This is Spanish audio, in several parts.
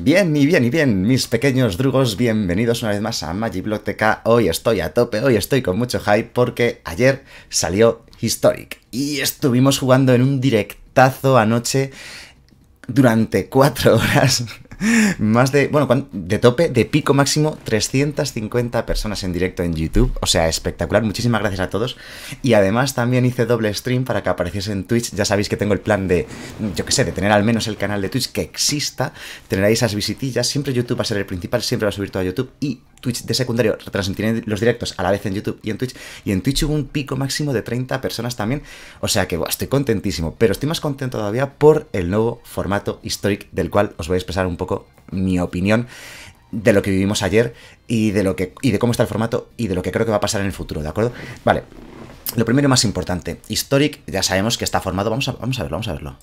Bien y bien y bien, mis pequeños drugos, bienvenidos una vez más a TK. Hoy estoy a tope, hoy estoy con mucho hype porque ayer salió Historic y estuvimos jugando en un directazo anoche durante cuatro horas. Más de, bueno, de tope, de pico máximo, 350 personas en directo en YouTube. O sea, espectacular. Muchísimas gracias a todos. Y además también hice doble stream para que apareciese en Twitch. Ya sabéis que tengo el plan de, yo qué sé, de tener al menos el canal de Twitch que exista. Tener ahí esas visitillas. Siempre YouTube va a ser el principal, siempre va a subir todo a YouTube. Y Twitch de secundario retransmitiré los directos a la vez en YouTube y en Twitch. Y en Twitch hubo un pico máximo de 30 personas también. O sea que estoy contentísimo, pero estoy más contento todavía por el nuevo formato Historic, del cual os voy a expresar un poco mi opinión de lo que vivimos ayer y de, lo que, y de cómo está el formato y de lo que creo que va a pasar en el futuro, ¿de acuerdo? Vale. Lo primero y más importante, Historic ya sabemos que está formado, vamos a, vamos a verlo, vamos a verlo.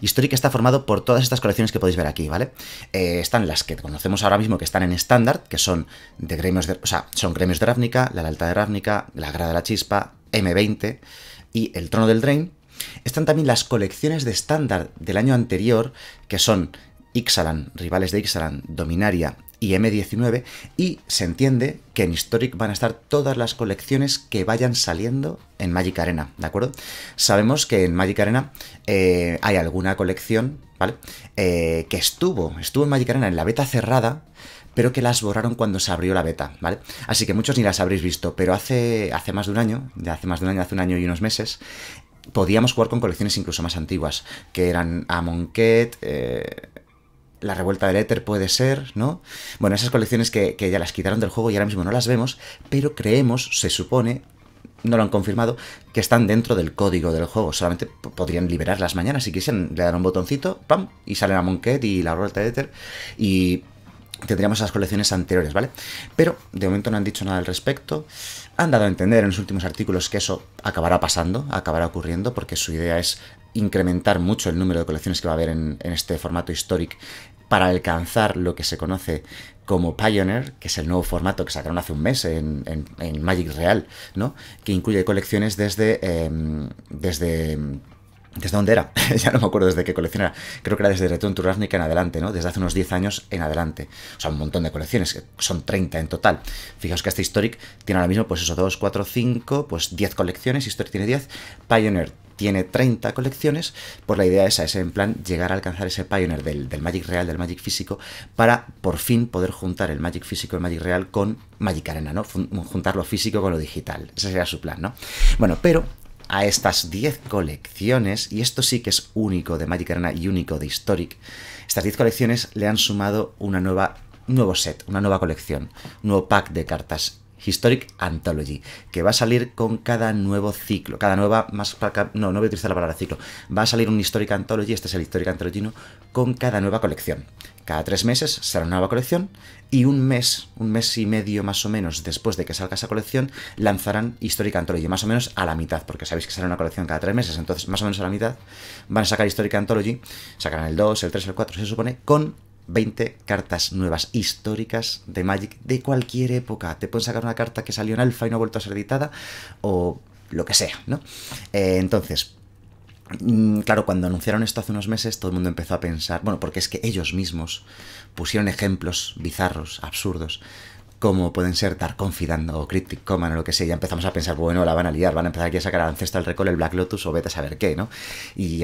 Histórica está formado por todas estas colecciones que podéis ver aquí, ¿vale? Eh, están las que conocemos ahora mismo que están en estándar, que son de gremios de, o son gremios la Alta de Ravnica, la Grada de la Chispa, M20 y el Trono del Drain. Están también las colecciones de estándar del año anterior, que son Ixalan, rivales de Ixalan, Dominaria y M19 y se entiende que en Historic van a estar todas las colecciones que vayan saliendo en Magic Arena, ¿de acuerdo? Sabemos que en Magic Arena eh, hay alguna colección, ¿vale? Eh, que estuvo, estuvo en Magic Arena en la beta cerrada, pero que las borraron cuando se abrió la beta, ¿vale? Así que muchos ni las habréis visto, pero hace, hace más de un año, de hace más de un año, hace un año y unos meses, podíamos jugar con colecciones incluso más antiguas, que eran Amonkhet, eh, la revuelta del éter puede ser, ¿no? Bueno, esas colecciones que, ya las quitaron del juego y ahora mismo no las vemos, pero creemos, se supone, no lo han confirmado, que están dentro del código del juego. Solamente podrían liberarlas mañana si quisieran. Le dan un botoncito, pam, y salen a Monquet y la Revuelta del éter, Y tendríamos las colecciones anteriores, ¿vale? Pero de momento no han dicho nada al respecto. Han dado a entender en los últimos artículos que eso acabará pasando, acabará ocurriendo, porque su idea es incrementar mucho el número de colecciones que va a haber en, en este formato Historic para alcanzar lo que se conoce como Pioneer, que es el nuevo formato que sacaron hace un mes en, Magic Real, ¿no? que incluye colecciones desde, em, desde em, ¿Desde dónde era? ya no me acuerdo desde qué colección era. Creo que era desde Return to Ravnica en adelante, ¿no? Desde hace unos 10 años en adelante. O sea, un montón de colecciones, que son 30 en total. Fijaos que este Historic tiene ahora mismo, pues eso, 2, 4, 5, pues 10 colecciones. Historic tiene 10. Pioneer tiene 30 colecciones, pues la idea esa es en plan llegar a alcanzar ese Pioneer del, del, Magic Real, del Magic Físico, para por fin poder juntar el Magic Físico, el Magic Real con Magic Arena, ¿no? Juntar lo físico con lo digital. Ese sería su plan, ¿no? Bueno, pero a estas 10 colecciones, y esto sí que es único de Magic Arena y único de Historic, estas 10 colecciones le han sumado una nueva, un nuevo set, una nueva colección, un nuevo pack de cartas Historic Anthology, que va a salir con cada nuevo ciclo, cada nueva, no, no voy a utilizar la palabra ciclo, va a salir un Historic Anthology, este es el Historic Anthology con cada nueva colección. Cada tres meses será una nueva colección y un mes, un mes y medio más o menos después de que salga esa colección, lanzarán Historic Anthology, más o menos a la mitad, porque sabéis que sale una colección cada tres meses, entonces más o menos a la mitad van a sacar Historic Anthology, sacarán el 2, el 3, el 4, se supone, con 20 cartas nuevas históricas de Magic de cualquier época. Te pueden sacar una carta que salió en alfa y no ha vuelto a ser editada, o lo que sea, ¿no? Eh, entonces, mm, Claro, cuando anunciaron esto hace unos meses, todo el mundo empezó a pensar, bueno, porque es que ellos mismos pusieron ejemplos bizarros, absurdos, como pueden ser tarconfidando, o Cryptic Command o lo que sea, ya empezamos a pensar, bueno, la van a liar, van a empezar aquí a sacar a Ancestral Recall, el Black Lotus o vete a saber qué, ¿no? Y,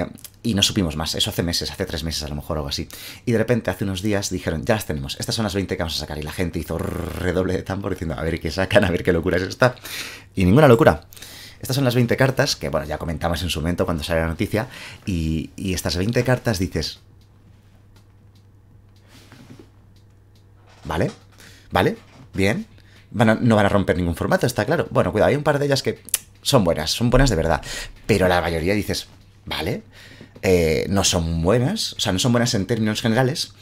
no supimos más, eso hace meses, hace tres meses a lo mejor o algo así. Y de repente hace unos días dijeron, ya las tenemos, estas son las 20 que vamos a sacar y la gente hizo redoble de tambor diciendo, a ver qué sacan, a ver qué locura es esta. Y ninguna locura. Estas son las 20 cartas que, bueno, ya comentamos en su momento cuando sale la noticia, y, y estas 20 cartas dices, ¿Vale? ¿Vale? ¿Bien? no van a romper ningún formato, está claro. Bueno, cuidado, hay un par de ellas que son buenas, son buenas de verdad. Pero la mayoría dices, ¿vale? Eh, no son buenas, o sea, no son buenas en términos generales,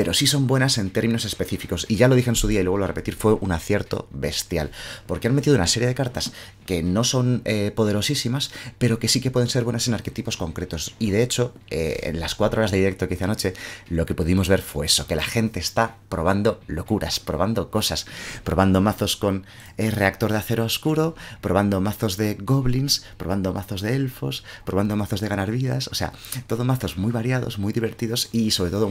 pero sí son buenas en términos específicos. Y ya lo dije en su día y lo vuelvo a repetir, fue un acierto bestial. Porque han metido una serie de cartas que no son eh, poderosísimas, pero que sí que pueden ser buenas en arquetipos concretos. Y de hecho, eh, en las cuatro horas de directo que hice anoche, lo que pudimos ver fue eso, que la gente está probando locuras, probando cosas, probando mazos con eh, reactor de acero oscuro, probando mazos de goblins, probando mazos de elfos, probando mazos de ganar vidas, o sea, todo mazos muy variados, muy divertidos y sobre todo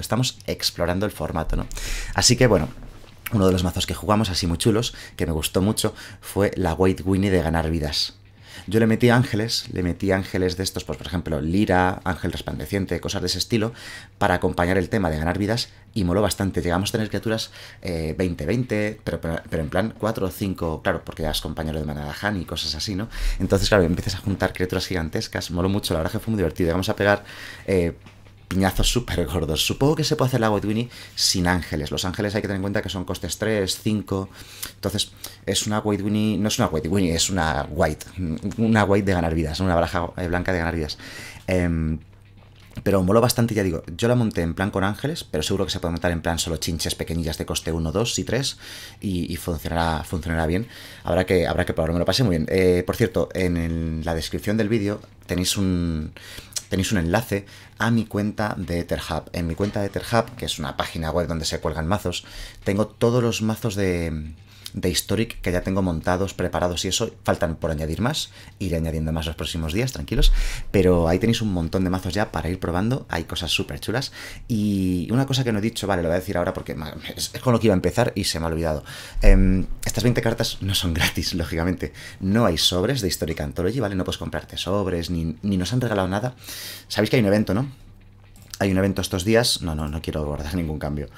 estamos explorando el formato, ¿no? Así que bueno, uno de los mazos que jugamos, así muy chulos, que me gustó mucho, fue la White Winnie de ganar vidas. Yo le metí ángeles, le metí ángeles de estos, pues por ejemplo, lira, ángel resplandeciente, cosas de ese estilo, para acompañar el tema de ganar vidas y moló bastante. Llegamos a tener criaturas 20-20, eh, pero, en plan 4 o 5, claro, porque ya es compañero de Han y cosas así, ¿no? Entonces, claro, empiezas a juntar criaturas gigantescas, molo mucho, la verdad que fue muy divertido. Llegamos a pegar... Eh, piñazos súper gordos. Supongo que se puede hacer la white Winnie sin ángeles. Los ángeles hay que tener en cuenta que son costes 3, 5. Entonces, es una White Winnie. No es una White Winnie, es una White. Una White de ganar vidas, una baraja eh, blanca de ganar vidas. Em, pero moló bastante, ya digo, yo la monté en plan con ángeles, pero seguro que se puede montar en plan solo chinches pequeñillas de coste 1, 2 y 3 y, funcionará, funcionará bien. Habrá que, habrá que probarlo, me lo pasé muy bien. Eh, por cierto, en la descripción del vídeo tenéis un, tenéis un enlace a mi cuenta de Etherhub. En mi cuenta de Etherhub, que es una página web donde se cuelgan mazos, tengo todos los mazos de de Historic que ya tengo montados, preparados y eso. Faltan por añadir más. Iré añadiendo más los próximos días, tranquilos. Pero ahí tenéis un montón de mazos ya para ir probando. Hay cosas súper chulas. Y una cosa que no he dicho, vale, lo voy a decir ahora porque es con lo que iba a empezar y se me ha olvidado. Em, estas 20 cartas no son gratis, lógicamente. No hay sobres de Historic Anthology, ¿vale? No puedes comprarte sobres, ni, ni nos han regalado nada. Sabéis que hay un evento, ¿no? hay un evento estos días, no, no, no quiero guardar ningún cambio.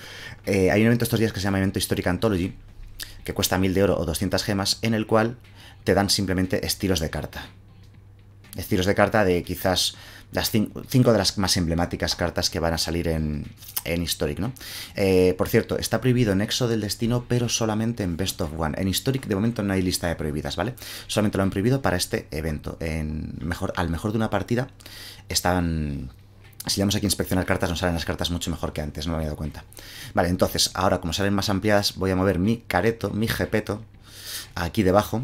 Eh, hay un evento estos días que se llama Evento Historic Anthology, que cuesta 1000 de oro o 200 gemas, en el cual te dan simplemente estilos de carta. Estilos de carta de quizás las cinco, de las más emblemáticas cartas que van a salir en, Historic, ¿no? Eh, por cierto, está prohibido en Exo del Destino, pero solamente en Best of One. En Historic de momento no hay lista de prohibidas, ¿vale? Solamente lo han prohibido para este evento. En mejor, al mejor de una partida están si damos aquí inspeccionar cartas, nos salen las cartas mucho mejor que antes, no me he dado cuenta. Vale, entonces, ahora como salen más ampliadas, voy a mover mi careto, mi jepeto, aquí debajo.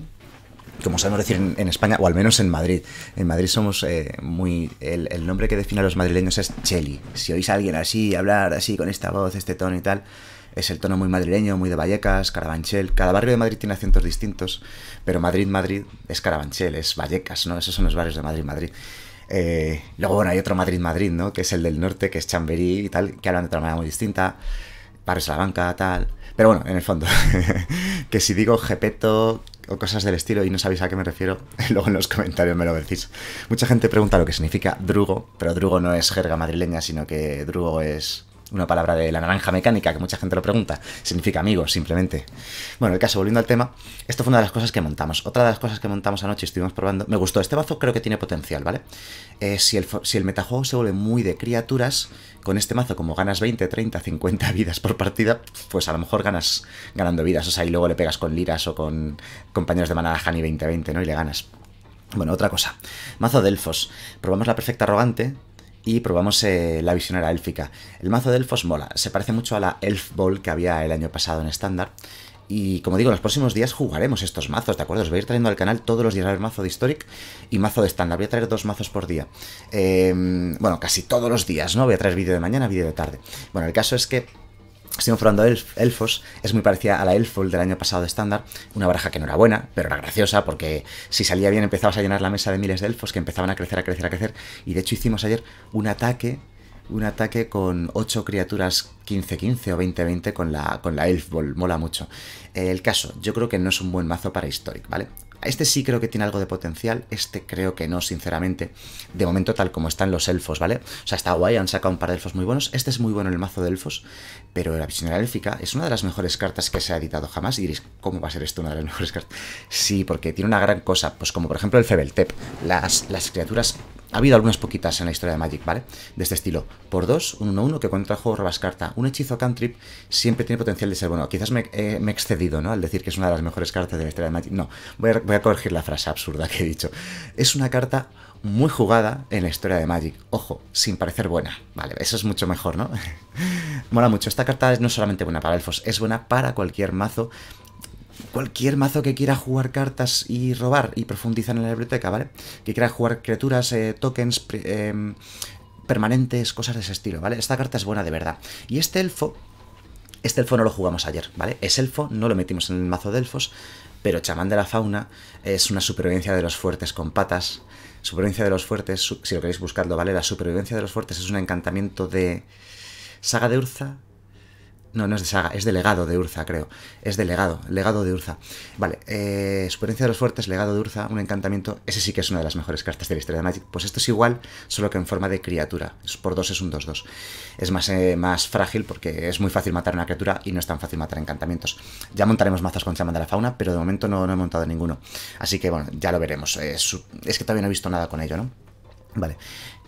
Como sabemos decir en, España, o al menos en Madrid. En Madrid somos eh, muy... El, el, nombre que define a los madrileños es Cheli. Si oís a alguien así, hablar así, con esta voz, este tono y tal, es el tono muy madrileño, muy de Vallecas, Carabanchel. Cada barrio de Madrid tiene acentos distintos, pero Madrid, Madrid es Carabanchel, es Vallecas, ¿no? Esos son los barrios de Madrid, Madrid. Eh, luego, bueno, hay otro Madrid-Madrid, ¿no? Que es el del norte, que es Chamberí y tal, que hablan de otra manera muy distinta. Barrios la banca, tal. Pero bueno, en el fondo, que si digo Gepeto o cosas del estilo y no sabéis a qué me refiero, luego en los comentarios me lo decís. Mucha gente pregunta lo que significa drugo, pero drugo no es jerga madrileña, sino que drugo es una palabra de la naranja mecánica que mucha gente lo pregunta, significa amigos, simplemente. Bueno, el caso, volviendo al tema, esto fue una de las cosas que montamos. Otra de las cosas que montamos anoche estuvimos probando, me gustó, este mazo creo que tiene potencial, ¿vale? Eh, si, el, si el metajuego se vuelve muy de criaturas, con este mazo como ganas 20, 30, 50 vidas por partida, pues a lo mejor ganas ganando vidas, o sea, y luego le pegas con liras o con compañeros de manada Hani 20-20, ¿no? Y le ganas. Bueno, otra cosa. Mazo de elfos. Probamos la perfecta arrogante, y probamos eh, la visionera élfica. El mazo de elfos mola, se parece mucho a la Elf Ball que había el año pasado en estándar. Y como digo, en los próximos días jugaremos estos mazos, ¿de acuerdo? Os voy a ir trayendo al canal todos los días el mazo de Historic y mazo de estándar. Voy a traer dos mazos por día. Em, bueno, casi todos los días, ¿no? Voy a traer vídeo de mañana, vídeo de tarde. Bueno, el caso es que Estoy probando Elfos es muy parecida a la Elfol del año pasado estándar, una baraja que no era buena, pero era graciosa porque si salía bien empezabas a llenar la mesa de miles de elfos que empezaban a crecer, a crecer, a crecer. Y de hecho hicimos ayer un ataque, un ataque con 8 criaturas 15-15 o 20-20 con la, con la Elf mola mucho. Eh, el caso, yo creo que no es un buen mazo para Historic, ¿vale? Este sí creo que tiene algo de potencial, este creo que no, sinceramente. De momento tal como están los elfos, ¿vale? O sea, está guay, han sacado un par de elfos muy buenos. Este es muy bueno en el mazo de elfos, pero la visionera élfica es una de las mejores cartas que se ha editado jamás. Y diréis, ¿cómo va a ser esto una de las mejores cartas? Sí, porque tiene una gran cosa, pues como por ejemplo el Febeltep. Las, las criaturas ha habido algunas poquitas en la historia de Magic, ¿vale? De este estilo. Por 2, un 1-1 que contrajo carta. Un hechizo cantrip siempre tiene potencial de ser bueno. Quizás eh, me, he excedido, ¿no? Al decir que es una de las mejores cartas de la historia de Magic. No, voy a, corregir la frase absurda que he dicho. Es una carta muy jugada en la historia de Magic. Ojo, sin parecer buena. Vale, eso es mucho mejor, ¿no? Mola mucho. Esta carta es no solamente buena para elfos, es buena para cualquier mazo cualquier mazo que quiera jugar cartas y robar y profundizar en la biblioteca, ¿vale? Que quiera jugar criaturas, eh, tokens, em, permanentes, cosas de ese estilo, ¿vale? Esta carta es buena de verdad. Y este elfo, este elfo no lo jugamos ayer, ¿vale? Es elfo, no lo metimos en el mazo de elfos, pero chamán de la fauna es una supervivencia de los fuertes con patas. Supervivencia de los fuertes, si lo queréis buscarlo, ¿vale? La supervivencia de los fuertes es un encantamiento de... Saga de Urza, no, no es de saga, es delegado de Urza, creo. Es delegado, legado, de Urza. Vale, eh, de los Fuertes, legado de Urza, un encantamiento. Ese sí que es una de las mejores cartas de la historia de Magic. Pues esto es igual, solo que en forma de criatura. Es por dos es un 2-2. Es más, eh, más frágil porque es muy fácil matar a una criatura y no es tan fácil matar encantamientos. Ya montaremos mazos con chamán de la fauna, pero de momento no, he montado ninguno. Así que bueno, ya lo veremos. Es, eh, es que todavía no he visto nada con ello, ¿no? Vale.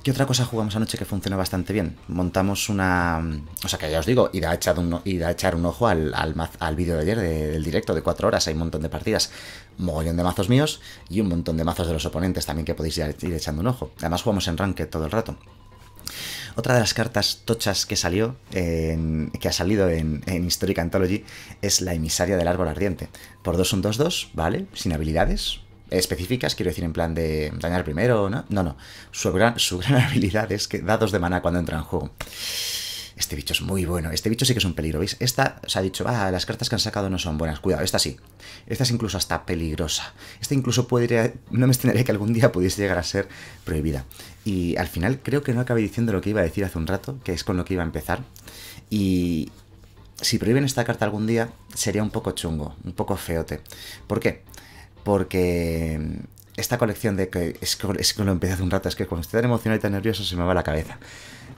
¿Qué otra cosa jugamos anoche que funcionó bastante bien? Montamos una. O sea, que ya os digo, ir a echar un, echar un ojo al, al, al vídeo de ayer del directo de 4 horas. Hay un montón de partidas, mogollón de mazos míos y un montón de mazos de los oponentes también que podéis ir, echando un ojo. Además, jugamos en Ranked todo el rato. Otra de las cartas tochas que salió, en, que ha salido en, en, Historic Anthology, es la emisaria del árbol ardiente. Por 2 un 2-2, ¿vale? Sin habilidades, específicas, quiero decir, en plan de dañar primero, ¿no? No, no. Su gran, su gran habilidad es que dados de mana cuando entra en juego. Este bicho es muy bueno. Este bicho sí que es un peligro, ¿veis? Esta se ha dicho, ah, las cartas que han sacado no son buenas. Cuidado, esta sí. Esta es incluso hasta peligrosa. Esta incluso podría... No me extendería que algún día pudiese llegar a ser prohibida. Y al final creo que no acabé diciendo lo que iba a decir hace un rato, que es con lo que iba a empezar. Y... Si prohíben esta carta algún día, sería un poco chungo, un poco feote. ¿Por qué? porque mm, esta colección de que es que, es que lo empecé hace un rato, es que cuando estoy tan emocionado y tan nervioso se me va la cabeza.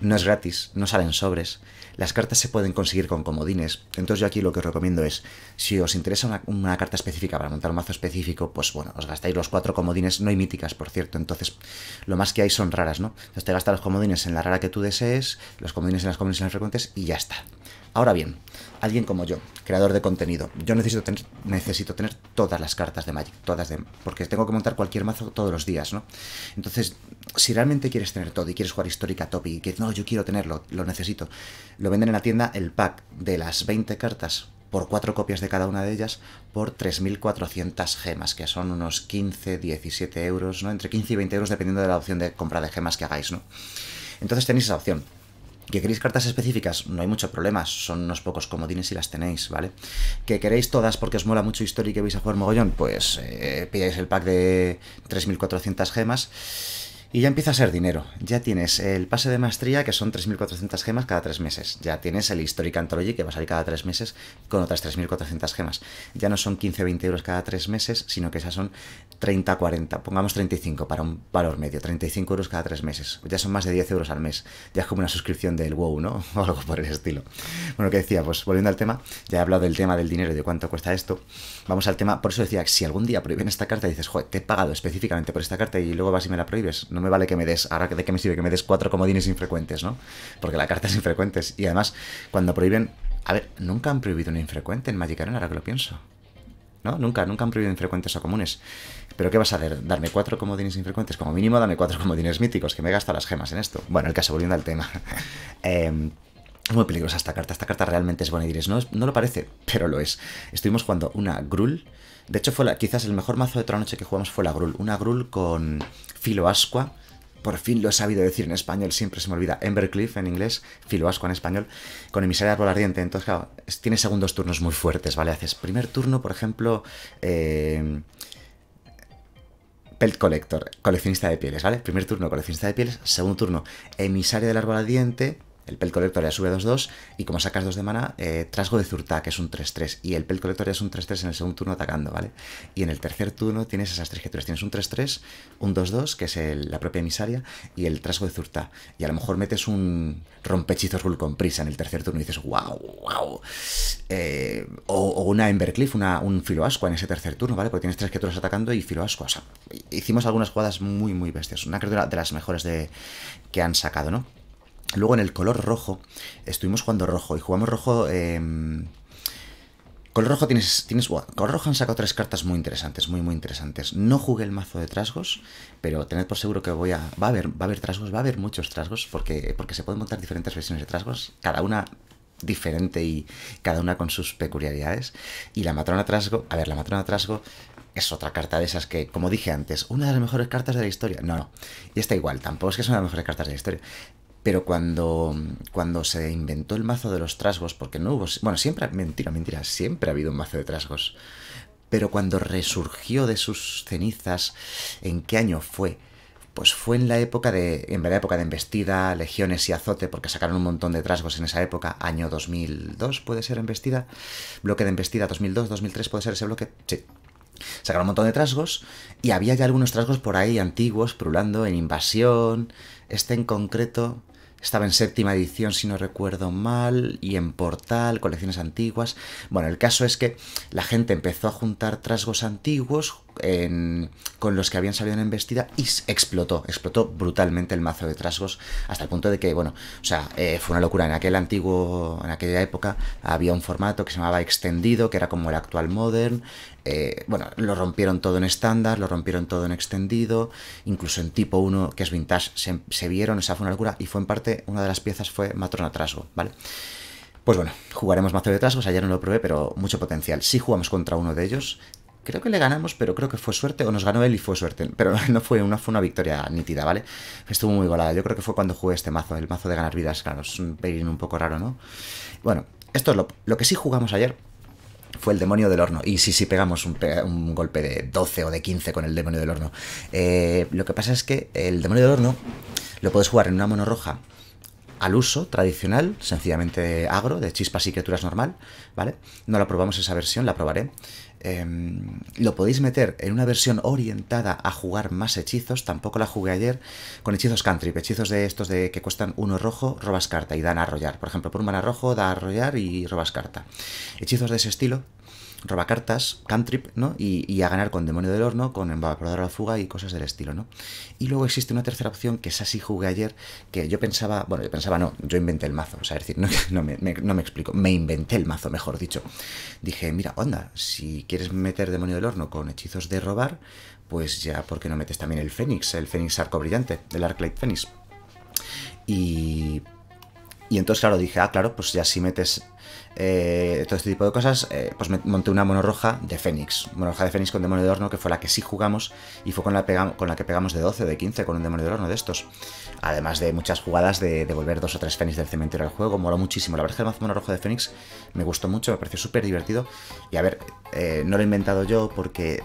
No es gratis, no salen sobres. Las cartas se pueden conseguir con comodines. Entonces yo aquí lo que os recomiendo es, si os interesa una, carta específica para montar un mazo específico, pues bueno, os gastáis los cuatro comodines, no hay míticas, por cierto. Entonces lo más que hay son raras, ¿no? Entonces te gastas los comodines en la rara que tú desees, los comodines en las las frecuentes y ya está. Ahora bien, alguien como yo, creador de contenido, yo necesito tener, necesito tener todas las cartas de Magic, todas de, porque tengo que montar cualquier mazo todos los días, ¿no? Entonces, si realmente quieres tener todo y quieres jugar histórica top y que no, yo quiero tenerlo, lo necesito, lo venden en la tienda el pack de las 20 cartas por cuatro copias de cada una de ellas por 3.400 gemas, que son unos 15, 17 euros, ¿no? Entre 15 y 20 euros dependiendo de la opción de compra de gemas que hagáis, ¿no? Entonces tenéis esa opción. Que queréis cartas específicas, no hay mucho problema, son unos pocos comodines y las tenéis, ¿vale? Que queréis todas porque os mola mucho historia y que vais a jugar mogollón, pues eh, pilláis el pack de 3.400 gemas y ya empieza a ser dinero. Ya tienes el pase de maestría, que son 3.400 gemas cada tres meses. Ya tienes el Historic Anthology, que va a salir cada tres meses, con otras 3.400 gemas. Ya no son 15-20 euros cada tres meses, sino que esas son 30, 40, pongamos 35 para un valor medio, 35 euros cada tres meses. Ya son más de 10 euros al mes. Ya es como una suscripción del WoW, ¿no? O algo por el estilo. Bueno, ¿qué decía, pues volviendo al tema, ya he hablado del tema del dinero y de cuánto cuesta esto. Vamos al tema, por eso decía, si algún día prohíben esta carta y dices, joder, te he pagado específicamente por esta carta y luego vas y me la prohíbes, no me vale que me des, ahora de qué me sirve que me des cuatro comodines infrecuentes, ¿no? Porque la carta es infrecuente. Y además, cuando prohíben, a ver, nunca han prohibido una infrecuente en Magic Arena, ahora que lo pienso. ¿no? Nunca, nunca han prohibido infrecuentes o comunes. ¿Pero qué vas a hacer? ¿Darme cuatro comodines infrecuentes? Como mínimo, dame cuatro comodines míticos, que me gasta las gemas en esto. Bueno, el caso, volviendo al tema. Em, muy peligrosa esta carta. Esta carta realmente es buena y diréis, no, no lo parece, pero lo es. Estuvimos jugando una Grul. De hecho, fue la, quizás el mejor mazo de otra noche que jugamos fue la Grul. Una Grul con Filo asqua por fin lo he sabido decir en español, siempre se me olvida, Embercliff en inglés, filoasco en español, con emisaria de árbol ardiente. Entonces, claro, tiene segundos turnos muy fuertes, ¿vale? Haces primer turno, por ejemplo, eh, Pelt Collector, coleccionista de pieles, ¿vale? Primer turno, coleccionista de pieles. Segundo turno, emisaria del árbol ardiente el Pel Collector ya sube 2-2 y como sacas 2 de mana, eh, Trasgo de Zurta, que es un 3-3 y el Pel Collector ya es un 3-3 en el segundo turno atacando, ¿vale? Y en el tercer turno tienes esas tres criaturas, tienes un 3-3, un 2-2, que es la propia emisaria, y el Trasgo de Zurta. Y a lo mejor metes un rompechizos gull con prisa en el tercer turno y dices, wow, eh, wow. o, una Embercliff, una, un Filoasqua en ese tercer turno, ¿vale? Porque tienes tres criaturas atacando y Filoasqua. O sea, hicimos algunas jugadas muy, muy bestias. Una criatura de las mejores de, que han sacado, ¿no? Luego en el color rojo, estuvimos jugando rojo y jugamos rojo... Em, color rojo tienes... tienes color rojo han sacado tres cartas muy interesantes, muy muy interesantes. No jugué el mazo de trasgos, pero tened por seguro que voy a... Va a haber, va a haber trasgos, va a haber muchos trasgos, porque, porque se pueden montar diferentes versiones de trasgos, cada una diferente y cada una con sus peculiaridades. Y la matrona trasgo... A ver, la matrona trasgo es otra carta de esas que, como dije antes, una de las mejores cartas de la historia. No, no. Y está igual, tampoco es que sea una de las mejores cartas de la historia pero cuando, cuando se inventó el mazo de los trasgos, porque no hubo... Bueno, siempre, mentira, mentira, siempre ha habido un mazo de trasgos. Pero cuando resurgió de sus cenizas, ¿en qué año fue? Pues fue en la época de... En verdad, época de Embestida, Legiones y Azote, porque sacaron un montón de trasgos en esa época. Año 2002 puede ser Embestida. Bloque de Embestida 2002, 2003 puede ser ese bloque. Sí, Sacaron un montón de trasgos y había ya algunos trasgos por ahí antiguos, prulando, en Invasión. Este en concreto, estaba en séptima edición, si no recuerdo mal, y en portal, colecciones antiguas. Bueno, el caso es que la gente empezó a juntar trasgos antiguos, con los que habían salido en embestida y explotó, explotó brutalmente el mazo de trasgos hasta el punto de que, bueno, o sea, eh, fue una locura. En aquel antiguo, en aquella época había un formato que se llamaba extendido, que era como el actual modern. Eh, bueno, lo rompieron todo en estándar, lo rompieron todo en extendido, incluso en tipo 1, que es vintage, se, vieron, esa fue una locura y fue en parte, una de las piezas fue Matrona Trasgo, ¿vale? Pues bueno, jugaremos mazo de trasgos, ayer no lo probé, pero mucho potencial. Si jugamos contra uno de ellos, Creo que le ganamos, pero creo que fue suerte, o nos ganó él y fue suerte. Pero no fue una, fue una victoria nítida, ¿vale? Estuvo muy golada. Yo creo que fue cuando jugué este mazo, el mazo de ganar vidas, claro, es un pelín un poco raro, ¿no? Bueno, esto es lo, que sí jugamos ayer fue el demonio del horno. Y sí, sí, pegamos un, golpe de 12 o de 15 con el demonio del horno. Eh, lo que pasa es que el demonio del horno lo puedes jugar en una mono roja al uso tradicional, sencillamente agro, de chispas y criaturas normal, ¿vale? No la probamos esa versión, la probaré. Em, lo podéis meter en una versión orientada a jugar más hechizos, tampoco la jugué ayer, con hechizos country, hechizos de estos de que cuestan uno rojo, robas carta y dan a arrollar. Por ejemplo, por un mana rojo da a arrollar y robas carta. Hechizos de ese estilo, roba robacartas, cantrip, ¿no? Y, a ganar con Demonio del Horno, con embalador a la Fuga y cosas del estilo, ¿no? Y luego existe una tercera opción que es así jugué ayer, que yo pensaba, bueno, yo pensaba, no, yo inventé el mazo, o sea, es decir, no, me, explico, me inventé el mazo, mejor dicho. Dije, mira, onda, si quieres meter Demonio del Horno con hechizos de robar, pues ya, ¿por qué no metes también el Fénix, el Fénix Arco Brillante, el Arclight Fénix? Y... Y entonces, claro, dije, ah, claro, pues ya si metes eh, todo este tipo de cosas, eh, pues monté una mono roja de Fénix, mono roja de Fénix con demonio de horno, que fue la que sí jugamos y fue con la, con la que pegamos de 12 o de 15 con un demonio de horno de estos. Además de muchas jugadas de, devolver dos o tres Fénix del cementerio al juego, mola muchísimo. La verdad es que el mazo mono de Fénix me gustó mucho, me pareció súper divertido. Y a ver, eh, no lo he inventado yo porque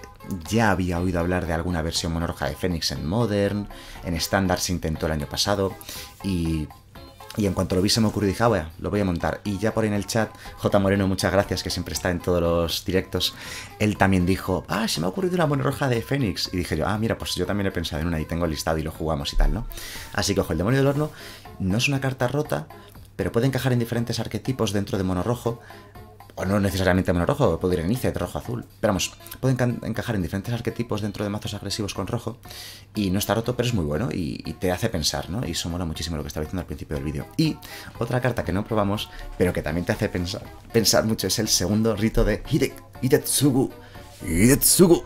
ya había oído hablar de alguna versión mono roja de Fénix en Modern, en estándar se intentó el año pasado y y en cuanto lo vi se me ocurrió dije, ah, lo voy a montar. Y ya por ahí en el chat, J. Moreno, muchas gracias, que siempre está en todos los directos, él también dijo, ah, se me ha ocurrido una mono roja de Fénix. Y dije yo, ah, mira, pues yo también he pensado en una y tengo el listado y lo jugamos y tal, ¿no? Así que ojo, el demonio del horno no es una carta rota, pero puede encajar en diferentes arquetipos dentro de mono rojo o no necesariamente mono rojo, puede ir en de rojo azul. Pero vamos, puede encajar en diferentes arquetipos dentro de mazos agresivos con rojo y no está roto, pero es muy bueno y, te hace pensar, ¿no? Y eso mola muchísimo lo que estaba diciendo al principio del vídeo. Y otra carta que no probamos, pero que también te hace pensar, pensar mucho, es el segundo rito de Hidek, Hidetsugu. Hidetsugu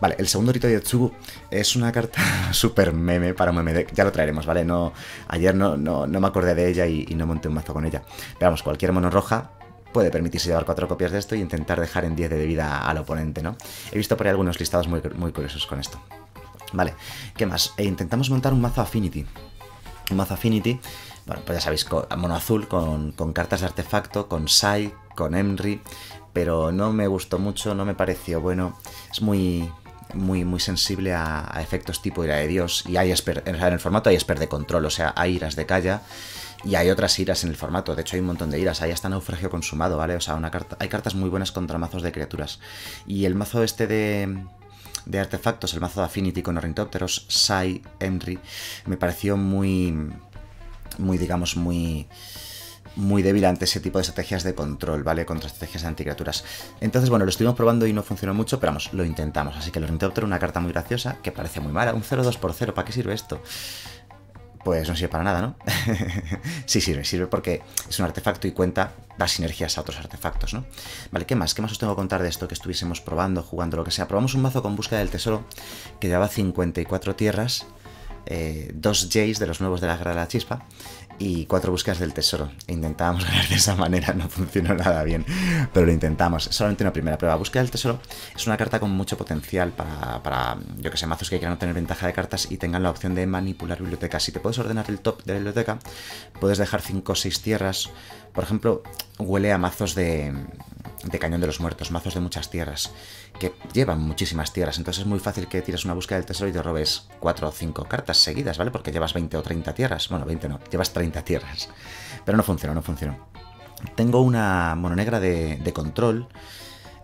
Vale, el segundo rito de Hidetsugu es una carta súper meme para un meme Ya lo traeremos, ¿vale? No, ayer no, no, me acordé de ella y, no monté un mazo con ella. Pero vamos cualquier mono roja puede permitirse llevar cuatro copias de esto y intentar dejar en 10 de vida al oponente, ¿no? He visto por ahí algunos listados muy, muy curiosos con esto. Vale, ¿qué más? E intentamos montar un mazo Affinity. Un mazo Affinity, bueno, pues ya sabéis, mono azul, con, cartas de artefacto, con Sai, con Emry, pero no me gustó mucho, no me pareció bueno. Es muy, muy, muy sensible a, efectos tipo ira de Dios. Y hay esper, en el formato hay esper de control, o sea, hay iras de calla. Y hay otras iras en el formato, de hecho hay un montón de iras, ahí está naufragio consumado, ¿vale? O sea, una carta, hay cartas muy buenas contra mazos de criaturas. Y el mazo este de, de artefactos, el mazo de Affinity con Ornitopteros, Sai, henry me pareció muy, muy, digamos, muy muy débil ante ese tipo de estrategias de control, ¿vale? Contra estrategias de anticriaturas. Entonces, bueno, lo estuvimos probando y no funcionó mucho, pero vamos, lo intentamos. Así que el Ornitóptero, una carta muy graciosa, que parece muy mala. Un 0-2 por 0, ¿para qué sirve esto? pues no sirve para nada, ¿no? sí sirve, sirve porque es un artefacto y cuenta, las sinergias a otros artefactos, ¿no? Vale, ¿qué más? ¿Qué más os tengo que contar de esto que estuviésemos probando, jugando, lo que sea? Probamos un mazo con búsqueda del tesoro que llevaba 54 tierras, eh, dos Jays de los nuevos de la Guerra de la Chispa, y cuatro búsquedas del tesoro. Intentábamos ganar de esa manera, no funcionó nada bien, pero lo intentamos. Solamente una primera prueba. Búsqueda del tesoro es una carta con mucho potencial para, para yo que sé, mazos que quieran tener ventaja de cartas y tengan la opción de manipular bibliotecas. Si te puedes ordenar el top de la biblioteca, puedes dejar 5 o 6 tierras por ejemplo, huele a mazos de, Cañón de los Muertos, mazos de muchas tierras, que llevan muchísimas tierras, entonces es muy fácil que tires una búsqueda del tesoro y te robes cuatro o cinco cartas seguidas, ¿vale? Porque llevas 20 o 30 tierras, bueno, 20 no, llevas 30 tierras, pero no funcionó, no funcionó. Tengo una mononegra de, de control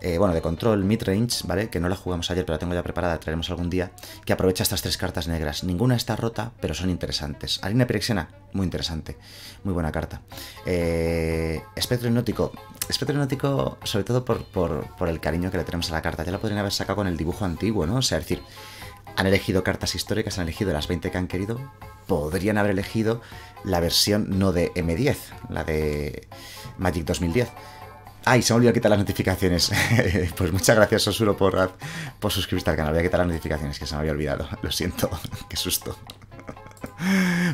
eh, bueno, de control mid-range, ¿vale? Que no la jugamos ayer, pero la tengo ya preparada, traeremos algún día, que aprovecha estas tres cartas negras. Ninguna está rota, pero son interesantes. Alina Pirexena, muy interesante, muy buena carta. Eh, espectro hipnótico. Espectro hipnótico, sobre todo por, por el cariño que le tenemos a la carta. Ya la podrían haber sacado con el dibujo antiguo, ¿no? O sea, es decir, han elegido cartas históricas, han elegido las 20 que han querido. Podrían haber elegido la versión no de M10, la de Magic 2010 Ay, se me olvidó quitar las notificaciones. pues muchas gracias, Osuro, por, por suscribirte al canal. Voy a quitar las notificaciones, que se me había olvidado. Lo siento, qué susto.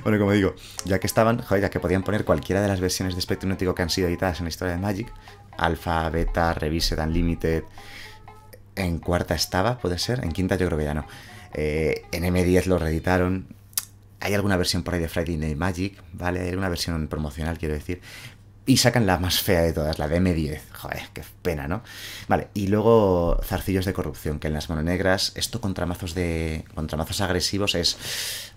bueno, como digo, ya que estaban, joder, ya que podían poner cualquiera de las versiones de Spectrum Náutico que han sido editadas en la historia de Magic, Alpha, Beta, Revised, Unlimited, en cuarta estaba, puede ser, en quinta yo creo que ya no. Eh, en M10 lo reeditaron, hay alguna versión por ahí de Friday Night Magic, ¿vale? Hay una versión promocional, quiero decir. Y sacan la más fea de todas, la de M10. Joder, qué pena, ¿no? Vale, y luego zarcillos de corrupción, que en las mononegras, esto contra mazos de. contra mazos agresivos es.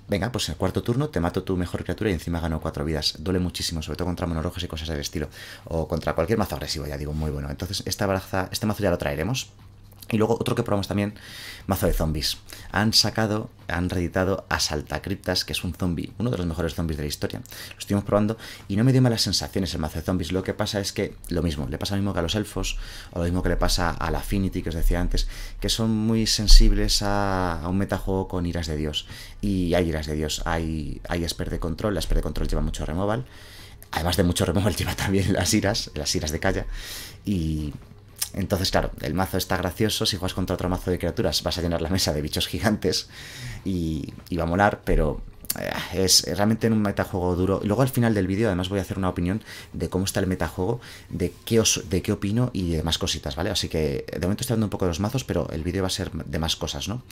Venga, pues en el cuarto turno te mato tu mejor criatura y encima gano cuatro vidas. Duele muchísimo, sobre todo contra monorrojos y cosas del estilo. O contra cualquier mazo agresivo, ya digo, muy bueno. Entonces, esta baraza, este mazo ya lo traeremos. Y luego otro que probamos también, mazo de zombies. Han sacado, han reeditado a criptas que es un zombie, uno de los mejores zombies de la historia. Lo estuvimos probando y no me dio malas sensaciones el mazo de zombies. Lo que pasa es que lo mismo, le pasa lo mismo que a los elfos, o lo mismo que le pasa a la Affinity, que os decía antes, que son muy sensibles a, un metajuego con iras de Dios. Y hay iras de Dios, hay, hay esper de control, la esper de control lleva mucho removal. Además de mucho removal, lleva también las iras, las iras de calla. Y entonces, claro, el mazo está gracioso. Si juegas contra otro mazo de criaturas, vas a llenar la mesa de bichos gigantes y, y va a molar, pero eh, es realmente un metajuego duro. y Luego al final del vídeo además voy a hacer una opinión de cómo está el metajuego, de qué, de qué opino y demás cositas, ¿vale? Así que de momento estoy hablando un poco de los mazos, pero el vídeo va a ser de más cosas, ¿no?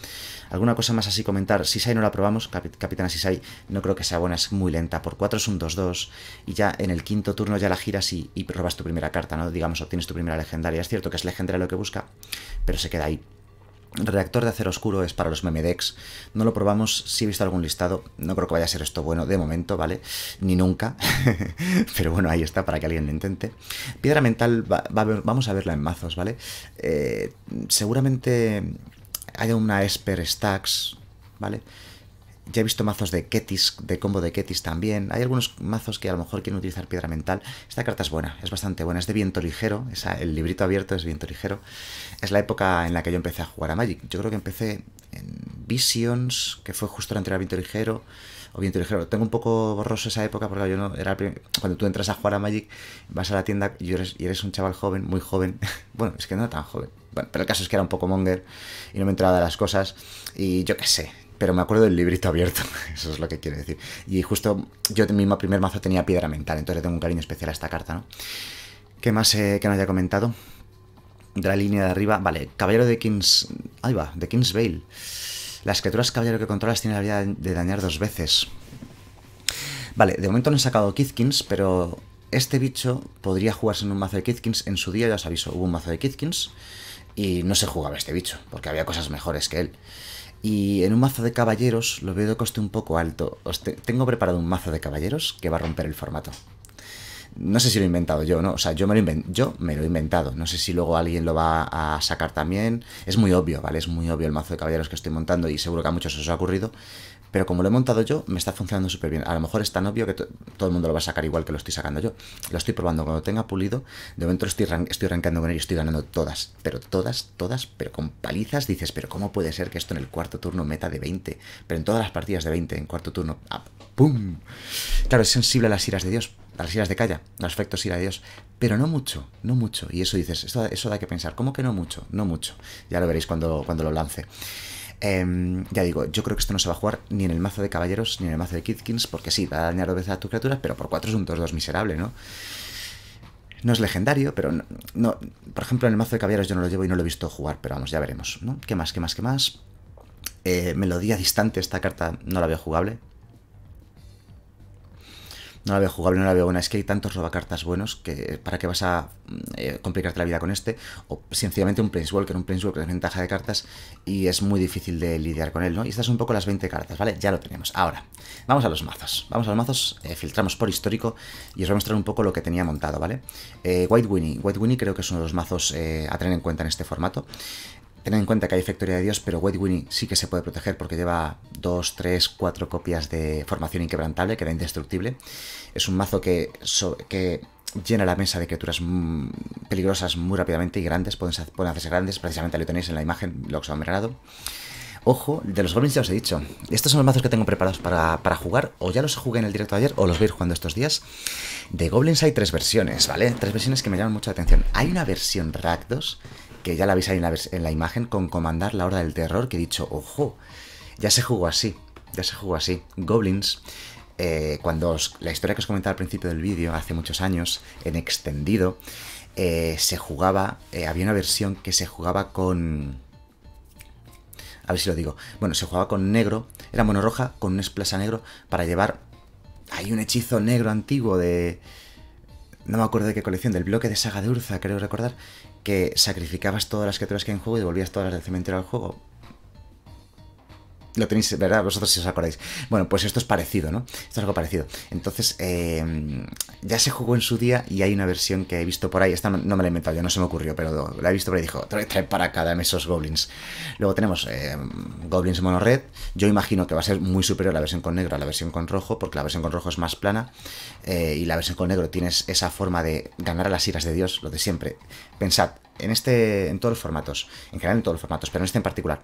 Alguna cosa más así comentar. Sisai no la probamos, Capitana Sisai no creo que sea buena, es muy lenta. Por 4 es un 2-2 y ya en el quinto turno ya la giras y, y robas tu primera carta, ¿no? Digamos, obtienes tu primera legendaria. Es cierto que es legendaria lo que busca, pero se queda ahí. Reactor de acero oscuro es para los memedex. No lo probamos, si he visto algún listado. No creo que vaya a ser esto bueno de momento, ¿vale? Ni nunca. Pero bueno, ahí está para que alguien lo intente. Piedra mental, vamos a verla en mazos, ¿vale? Eh, seguramente haya una Esper Stacks, ¿vale? Ya he visto mazos de Ketis, de combo de Ketis también. Hay algunos mazos que a lo mejor quieren utilizar piedra mental. Esta carta es buena, es bastante buena. Es de viento ligero. el librito abierto es viento ligero. Es la época en la que yo empecé a jugar a Magic. Yo creo que empecé en Visions, que fue justo anterior a viento ligero. O viento ligero. Tengo un poco borroso esa época porque yo no era cuando tú entras a jugar a Magic, vas a la tienda y eres, un chaval joven, muy joven. bueno, es que no tan joven. pero el caso es que era un poco monger y no me entraba de las cosas. Y yo qué sé, pero me acuerdo del librito abierto, eso es lo que quiere decir. Y justo yo en mi primer mazo tenía piedra mental, entonces le tengo un cariño especial a esta carta, ¿no? ¿Qué más que no haya comentado? De la línea de arriba, vale, caballero de Kings... Ahí va, de King's Vale. Las criaturas caballero que controlas tienen la habilidad de dañar dos veces. Vale, de momento no he sacado Kithkins, pero este bicho podría jugarse en un mazo de Kithkins. En su día, ya os aviso, hubo un mazo de Kithkins y no se jugaba este bicho, porque había cosas mejores que él. Y en un mazo de caballeros lo veo de coste un poco alto. Os tengo preparado un mazo de caballeros que va a romper el formato. No sé si lo he inventado yo, ¿no? O sea, yo me, lo yo me lo he inventado. No sé si luego alguien lo va a sacar también. Es muy obvio, ¿vale? Es muy obvio el mazo de caballeros que estoy montando y seguro que a muchos os ha ocurrido. Pero como lo he montado yo, me está funcionando súper bien. A lo mejor es tan obvio que todo el mundo lo va a sacar igual que lo estoy sacando yo. Lo estoy probando cuando tenga pulido. De momento estoy, estoy arrancando con él y estoy ganando todas. Pero todas, todas, pero con palizas dices, pero ¿cómo puede ser que esto en el cuarto turno meta de 20? Pero en todas las partidas de 20, en cuarto turno, ¡ah! ¡pum! Claro, es sensible a las iras de Dios, a las iras de Calla, a los efectos ira de Dios. Pero no mucho, no mucho. Y eso dices, eso, eso da que pensar. ¿Cómo que no mucho? No mucho. Ya lo veréis cuando, cuando lo lance. Em, ya digo, yo creo que esto no se va a jugar ni en el mazo de caballeros ni en el mazo de Kidkins, porque sí, va a dañar dos veces a tu criatura, pero por cuatro es un 2 miserable, ¿no? No es legendario, pero no, Por ejemplo, en el mazo de caballeros yo no lo llevo y no lo he visto jugar, pero vamos, ya veremos, ¿no? ¿Qué más, qué más, qué más? Eh, melodía distante, esta carta no la veo jugable no la veo jugable, no la veo buena. Es que hay tantos robacartas buenos que para qué vas a mm, eh, complicarte la vida con este. O sencillamente un Walker, un Planeswalker es ventaja de cartas y es muy difícil de lidiar con él, ¿no? Y estas son un poco las 20 cartas, ¿vale? Ya lo tenemos. Ahora, vamos a los mazos. Vamos a los mazos, eh, filtramos por histórico y os voy a mostrar un poco lo que tenía montado, ¿vale? Eh, White Winnie. White Winnie creo que es uno de los mazos a tener en cuenta en este formato. Tened en cuenta que hay Factoría de Dios, pero White Winnie sí que se puede proteger porque lleva 2, 3, 4 copias de formación inquebrantable, que era indestructible. Es un mazo que, que llena la mesa de criaturas mm, peligrosas muy rápidamente y grandes, pueden, hacerse grandes, precisamente lo tenéis en la imagen, lo que os Ojo, de los goblins ya os he dicho, estos son los mazos que tengo preparados para, jugar, o ya los jugué en el directo de ayer, o los voy a ir jugando estos días. De goblins hay tres versiones, ¿vale? Tres versiones que me llaman mucho la atención. Hay una versión Rakdos que ya la veis ahí en la, imagen, con Comandar la Hora del Terror, que he dicho, ojo, ya se jugó así, ya se jugó así. Goblins, eh, cuando la historia que os comentaba al principio del vídeo, hace muchos años, en extendido, eh, se jugaba, eh, había una versión que se jugaba con... A ver si lo digo. Bueno, se jugaba con negro, era mono roja con un esplasa negro para llevar... Hay un hechizo negro antiguo de... No me acuerdo de qué colección, del bloque de Saga de Urza, creo recordar que sacrificabas todas las criaturas que hay en juego y devolvías todas las del cementerio al juego. Lo tenéis, ¿verdad? Vosotros si os acordáis. Bueno, pues esto es parecido, ¿no? Esto es algo parecido. Entonces, em, ya se jugó en su día y hay una versión que he visto por ahí. Esta no me la he inventado yo, no se me ocurrió, pero la he visto por ahí y dijo, trae, para cada dame esos goblins. Luego tenemos em, goblins mono red. Yo imagino que va a ser muy superior la versión con negro a la versión con rojo, porque la versión con rojo es más plana eh, y la versión con negro tienes esa forma de ganar a las iras de Dios, lo de siempre. Pensad, en este en todos los formatos, en general en todos los formatos, pero en este en particular.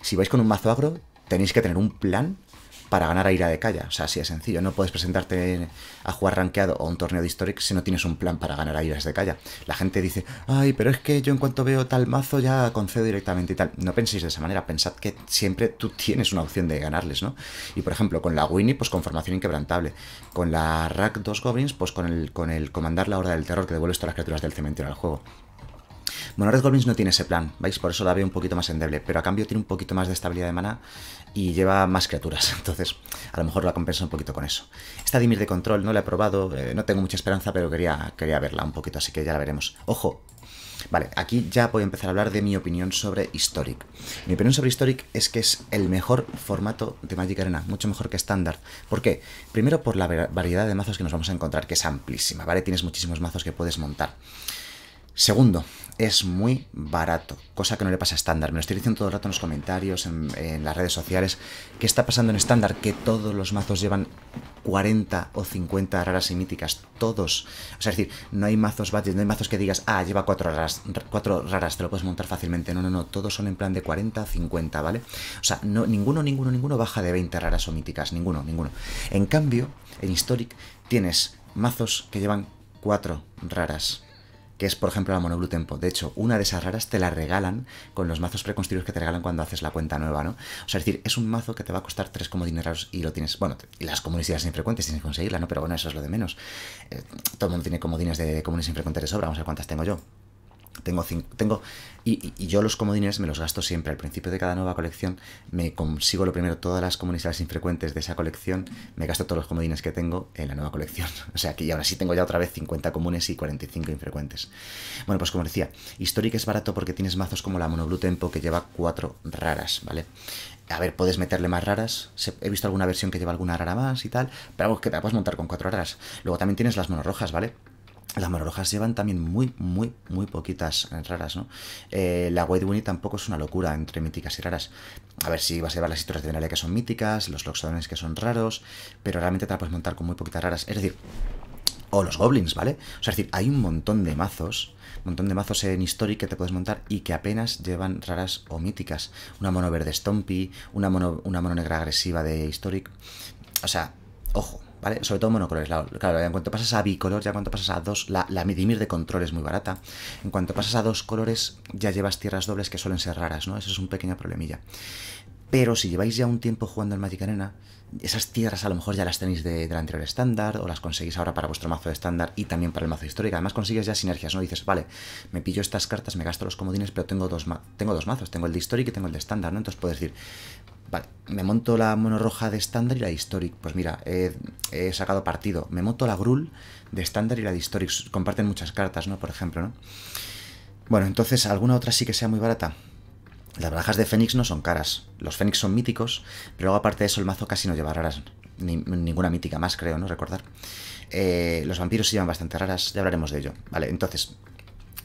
Si vais con un mazo agro, tenéis que tener un plan para ganar a ira de calla. O sea, así es sencillo. No puedes presentarte a jugar rankeado o un torneo de Historic si no tienes un plan para ganar a Ira de calla. La gente dice, ay, pero es que yo en cuanto veo tal mazo ya concedo directamente y tal. No penséis de esa manera. Pensad que siempre tú tienes una opción de ganarles, ¿no? Y por ejemplo, con la Winnie, pues con formación inquebrantable. Con la Rack 2 Goblins, pues con el, con el comandar la hora del Terror que devuelve todas las criaturas del cementerio al juego. Bueno, Red Goblins no tiene ese plan, ¿veis? Por eso la veo un poquito más endeble, pero a cambio tiene un poquito más de estabilidad de mana y lleva más criaturas, entonces a lo mejor la compensa un poquito con eso. Esta Dimir de control no la he probado, eh, no tengo mucha esperanza, pero quería, quería verla un poquito, así que ya la veremos. ¡Ojo! Vale, aquí ya voy a empezar a hablar de mi opinión sobre Historic. Mi opinión sobre Historic es que es el mejor formato de Magic Arena, mucho mejor que estándar. ¿Por qué? Primero por la variedad de mazos que nos vamos a encontrar, que es amplísima, ¿vale? Tienes muchísimos mazos que puedes montar. Segundo, es muy barato, cosa que no le pasa a estándar. Me lo estoy diciendo todo el rato en los comentarios, en, las redes sociales, ¿qué está pasando en estándar, que todos los mazos llevan 40 o 50 raras y míticas, todos. O sea, es decir, no hay mazos no hay mazos que digas, ah, lleva 4 raras, cuatro raras, te lo puedes montar fácilmente. No, no, no, todos son en plan de 40 50, ¿vale? O sea, no, ninguno, ninguno, ninguno baja de 20 raras o míticas, ninguno, ninguno. En cambio, en Historic tienes mazos que llevan 4 raras que es por ejemplo la Monoblue Tempo. De hecho, una de esas raras te la regalan con los mazos preconstruidos que te regalan cuando haces la cuenta nueva, ¿no? O sea, es decir, es un mazo que te va a costar tres comodines raros y lo tienes, bueno, y las comunidades infrecuentes tienes que conseguirla, ¿no? Pero bueno, eso es lo de menos. Eh, todo el mundo tiene comodines de, comunes infrecuentes de sobra, vamos a ver cuántas tengo yo. Tengo cinco, tengo, y, yo los comodines me los gasto siempre. Al principio de cada nueva colección me consigo lo primero todas las comunidades infrecuentes de esa colección, me gasto todos los comodines que tengo en la nueva colección. O sea que ahora sí tengo ya otra vez 50 comunes y 45 infrecuentes. Bueno, pues como decía, Historic es barato porque tienes mazos como la Mono Tempo que lleva 4 raras, ¿vale? A ver, puedes meterle más raras. He visto alguna versión que lleva alguna rara más y tal, pero que te puedes montar con 4 raras. Luego también tienes las monorrojas, ¿vale? Las rojas llevan también muy, muy, muy poquitas eh, raras, ¿no? Eh, la White Winnie tampoco es una locura entre míticas y raras. A ver si vas a llevar las historias de que son míticas, los Loxodones que son raros, pero realmente te la puedes montar con muy poquitas raras. Es decir, o los Goblins, ¿vale? O sea, es decir, hay un montón de mazos, un montón de mazos en Historic que te puedes montar y que apenas llevan raras o míticas. Una mono verde Stompy, una mono, una mono negra agresiva de Historic. O sea, Ojo, ¿vale? Sobre todo monocolores. Claro, en cuanto pasas a bicolor, ya cuando pasas a dos, la, la midimir de control es muy barata. En cuanto pasas a dos colores, ya llevas tierras dobles que suelen ser raras, ¿no? Eso es un pequeño problemilla. Pero si lleváis ya un tiempo jugando al Magic Arena, esas tierras a lo mejor ya las tenéis del la anterior estándar, o las conseguís ahora para vuestro mazo de estándar y también para el mazo histórico. Además consigues ya sinergias, ¿no? Dices, vale, me pillo estas cartas, me gasto los comodines, pero tengo dos, tengo dos mazos, tengo el de histórico y tengo el de estándar, ¿no? Entonces puedes decir, Vale, me monto la roja de estándar y la de Historic. Pues mira, he, sacado partido. Me monto la Grul de estándar y la de Historic. Comparten muchas cartas, ¿no? Por ejemplo, ¿no? Bueno, entonces, ¿alguna otra sí que sea muy barata? Las barajas de Fénix no son caras. Los Fénix son míticos, pero luego aparte de eso el mazo casi no lleva raras. ninguna mítica más, creo, ¿no? Recordar. Eh, los vampiros sí llevan bastante raras, ya hablaremos de ello. Vale, entonces...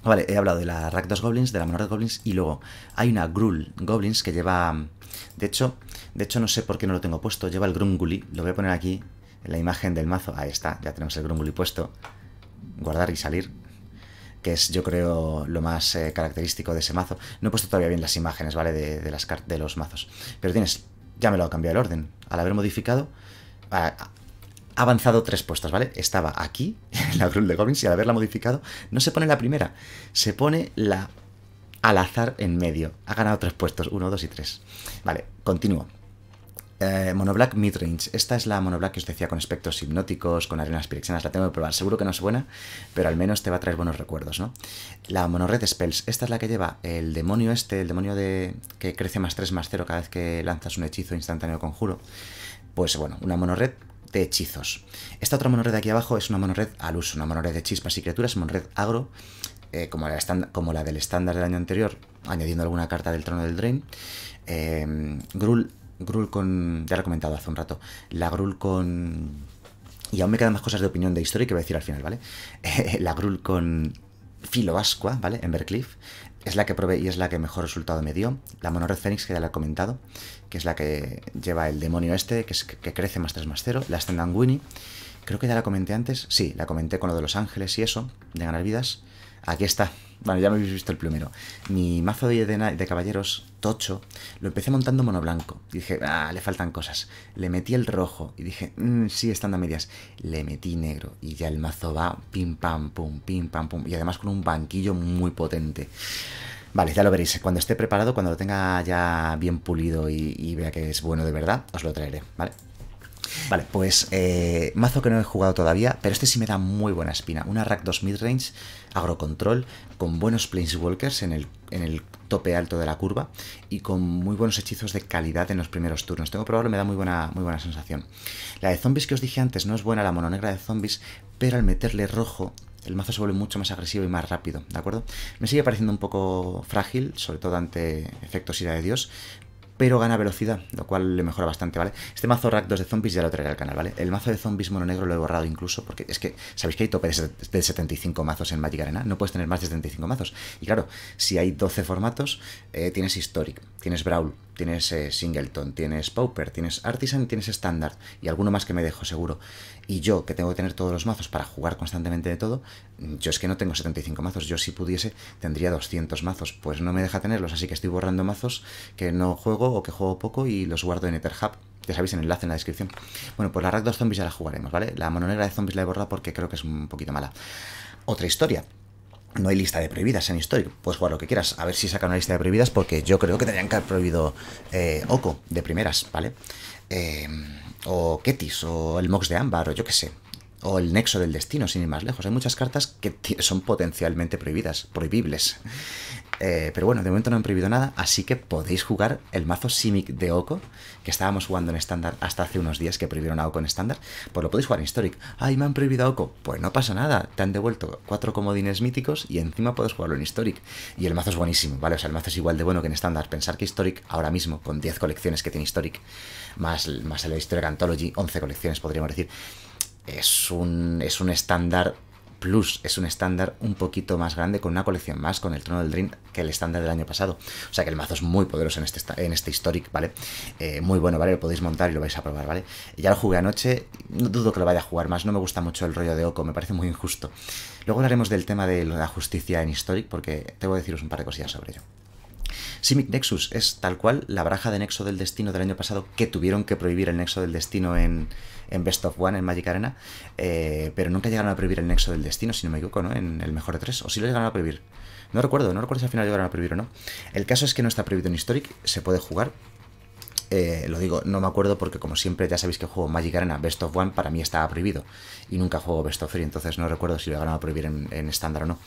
Vale, he hablado de la Rakdos Goblins, de la de Goblins, y luego hay una grul Goblins que lleva de hecho, de hecho no sé por qué no lo tengo puesto. Lleva el Grunguli. Lo voy a poner aquí en la imagen del mazo. Ahí está, ya tenemos el Grunguli puesto. Guardar y salir. Que es, yo creo, lo más eh, característico de ese mazo. No he puesto todavía bien las imágenes, ¿vale? De, de los mazos. Pero tienes... Ya me lo ha cambiado el orden. Al haber modificado... Ha avanzado tres puestas, ¿vale? Estaba aquí, en la de Goblins, y al haberla modificado, no se pone la primera. Se pone la al azar en medio. Ha ganado tres puestos, uno, dos y tres. Vale, continúo. Eh, monoblack Midrange. Esta es la monoblack que os decía con espectros hipnóticos, con arenas pirexianas. La tengo que probar. Seguro que no es buena, pero al menos te va a traer buenos recuerdos, ¿no? La monored Spells. Esta es la que lleva el demonio este, el demonio de que crece más 3, más 0 cada vez que lanzas un hechizo instantáneo conjuro. Pues bueno, una monored de hechizos. Esta otra monored de aquí abajo es una red al uso, una monored de chispas y criaturas, monored agro, eh, como, la del estándar del año anterior, añadiendo alguna carta del trono del Drain. Eh, Grul, Grul con. Ya lo he comentado hace un rato. La Grul con. Y aún me quedan más cosas de opinión de historia que voy a decir al final, ¿vale? la Grul con Filo ¿vale? En Bercliff. Es la que probé y es la que mejor resultado me dio. La Monorred Fénix, que ya la he comentado, que es la que lleva el demonio este, que, que crece más 3 más 0. La Standan Winnie, creo que ya la comenté antes. Sí, la comenté con lo de Los Ángeles y eso, de ganar vidas. Aquí está. Bueno, ya me habéis visto el plumero. Mi mazo de, de caballeros tocho lo empecé montando mono blanco. dije, ah, le faltan cosas. Le metí el rojo y dije, mmm, sí, estando a medias. Le metí negro y ya el mazo va pim pam pum, pim pam pum. Y además con un banquillo muy potente. Vale, ya lo veréis. Cuando esté preparado, cuando lo tenga ya bien pulido y, y vea que es bueno de verdad, os lo traeré, ¿vale? Vale, pues eh, mazo que no he jugado todavía, pero este sí me da muy buena espina. Una Rack 2 midrange, agrocontrol, con buenos planeswalkers en el, en el tope alto de la curva y con muy buenos hechizos de calidad en los primeros turnos. Tengo que me da muy buena, muy buena sensación. La de zombies que os dije antes no es buena, la mononegra de zombies, pero al meterle rojo el mazo se vuelve mucho más agresivo y más rápido, ¿de acuerdo? Me sigue pareciendo un poco frágil, sobre todo ante efectos ira de Dios, pero gana velocidad, lo cual le mejora bastante, ¿vale? Este mazo Rack 2 de zombies ya lo traeré al canal, ¿vale? El mazo de zombies mono negro lo he borrado incluso porque es que, ¿sabéis que hay tope de 75 mazos en Magic Arena? No puedes tener más de 75 mazos. Y claro, si hay 12 formatos, eh, tienes Historic, tienes Brawl, tienes eh, Singleton, tienes Pauper, tienes Artisan, tienes Standard y alguno más que me dejo seguro. Y yo, que tengo que tener todos los mazos para jugar constantemente de todo, yo es que no tengo 75 mazos. Yo si pudiese tendría 200 mazos. Pues no me deja tenerlos, así que estoy borrando mazos que no juego o que juego poco y los guardo en EtherHub. Ya sabéis, el enlace en la descripción. Bueno, pues la Rack 2 Zombies ya la jugaremos, ¿vale? La mononegra de zombies la he borrado porque creo que es un poquito mala. Otra historia. No hay lista de prohibidas en Historic. Puedes jugar lo que quieras. A ver si sacan una lista de prohibidas porque yo creo que tendrían que haber prohibido eh, Oco de primeras, ¿vale? Eh o Ketis, o el Mox de Ámbar, o yo qué sé, o el Nexo del Destino, sin ir más lejos. Hay muchas cartas que son potencialmente prohibidas, prohibibles. Eh, pero bueno, de momento no han prohibido nada, así que podéis jugar el mazo Simic de Oko que estábamos jugando en estándar hasta hace unos días que prohibieron a Oco en estándar, pues lo podéis jugar en Historic. ¡Ay, me han prohibido a Pues no pasa nada, te han devuelto cuatro comodines míticos y encima puedes jugarlo en Historic. Y el mazo es buenísimo, ¿vale? O sea, el mazo es igual de bueno que en estándar. Pensar que Historic, ahora mismo, con 10 colecciones que tiene Historic, más, más el Historic Anthology, 11 colecciones podríamos decir, es un, es un estándar Plus es un estándar un poquito más grande, con una colección más, con el trono del Dream, que el estándar del año pasado. O sea que el mazo es muy poderoso en este, en este Historic, ¿vale? Eh, muy bueno, ¿vale? Lo podéis montar y lo vais a probar, ¿vale? Ya lo jugué anoche, no dudo que lo vaya a jugar más, no me gusta mucho el rollo de Oco, me parece muy injusto. Luego hablaremos del tema de la justicia en Historic, porque tengo que deciros un par de cosillas sobre ello. Simic Nexus es tal cual la braja de Nexo del Destino del año pasado que tuvieron que prohibir el Nexo del Destino en, en Best of One, en Magic Arena, eh, pero nunca llegaron a prohibir el nexo del destino, si no me equivoco, ¿no? En el mejor de tres, o si lo llegaron a prohibir. No recuerdo, no recuerdo si al final llegaron a prohibir o no. El caso es que no está prohibido en Historic, se puede jugar. Eh, lo digo, no me acuerdo porque como siempre ya sabéis que juego Magic Arena, Best of One para mí estaba prohibido y nunca juego Best of Three, entonces no recuerdo si lo llegaron a prohibir en estándar o no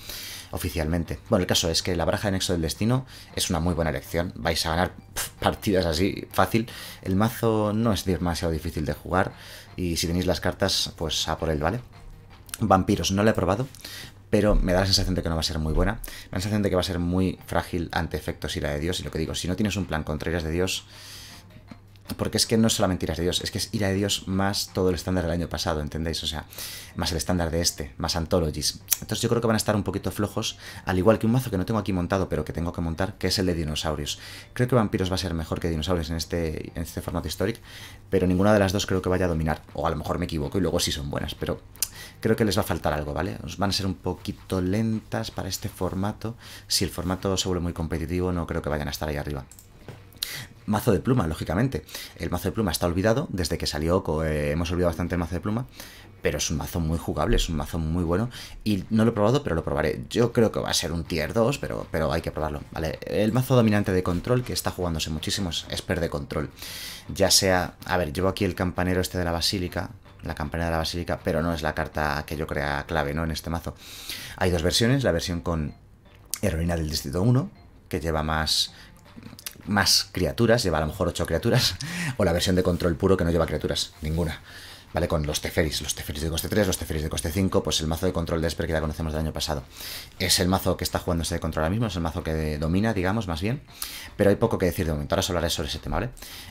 oficialmente. Bueno, el caso es que la baraja de Nexo del Destino es una muy buena elección. Vais a ganar partidas así fácil. El mazo no es demasiado difícil de jugar. Y si tenéis las cartas, pues a por él, ¿vale? Vampiros, no lo he probado, pero me da la sensación de que no va a ser muy buena. Me da la sensación de que va a ser muy frágil ante efectos ira de Dios. Y lo que digo, si no tienes un plan contra ira de Dios, porque es que no es solamente ira de Dios, es que es ira de Dios más todo el estándar del año pasado, ¿entendéis? O sea, más el estándar de este, más Anthologies. Entonces yo creo que van a estar un poquito flojos, al igual que un mazo que no tengo aquí montado, pero que tengo que montar, que es el de dinosaurios. Creo que Vampiros va a ser mejor que Dinosaurios en este, en este formato histórico, pero ninguna de las dos creo que vaya a dominar. O a lo mejor me equivoco y luego sí son buenas, pero creo que les va a faltar algo, ¿vale? van a ser un poquito lentas para este formato. Si el formato se vuelve muy competitivo, no creo que vayan a estar ahí arriba. Mazo de pluma, lógicamente. El mazo de pluma está olvidado desde que salió, eh, hemos olvidado bastante el mazo de pluma, pero es un mazo muy jugable, es un mazo muy bueno y no lo he probado, pero lo probaré. Yo creo que va a ser un tier 2, pero, pero hay que probarlo. ¿vale? El mazo dominante de control que está jugándose muchísimo es Esper de control. Ya sea, a ver, llevo aquí el campanero este de la basílica, la campanera de la basílica, pero no es la carta que yo crea clave ¿no? en este mazo. Hay dos versiones, la versión con heroína del distrito 1, que lleva más más criaturas, lleva a lo mejor 8 criaturas, o la versión de control puro que no lleva criaturas, ninguna. ¿Vale? Con los Teferis, los Teferis de coste 3, los Teferis de coste 5, pues el mazo de control de Esper que ya conocemos del año pasado. Es el mazo que está jugando ese de control ahora mismo, es el mazo que domina, digamos, más bien. Pero hay poco que decir de momento, ahora os hablaré sobre ese tema, ¿vale?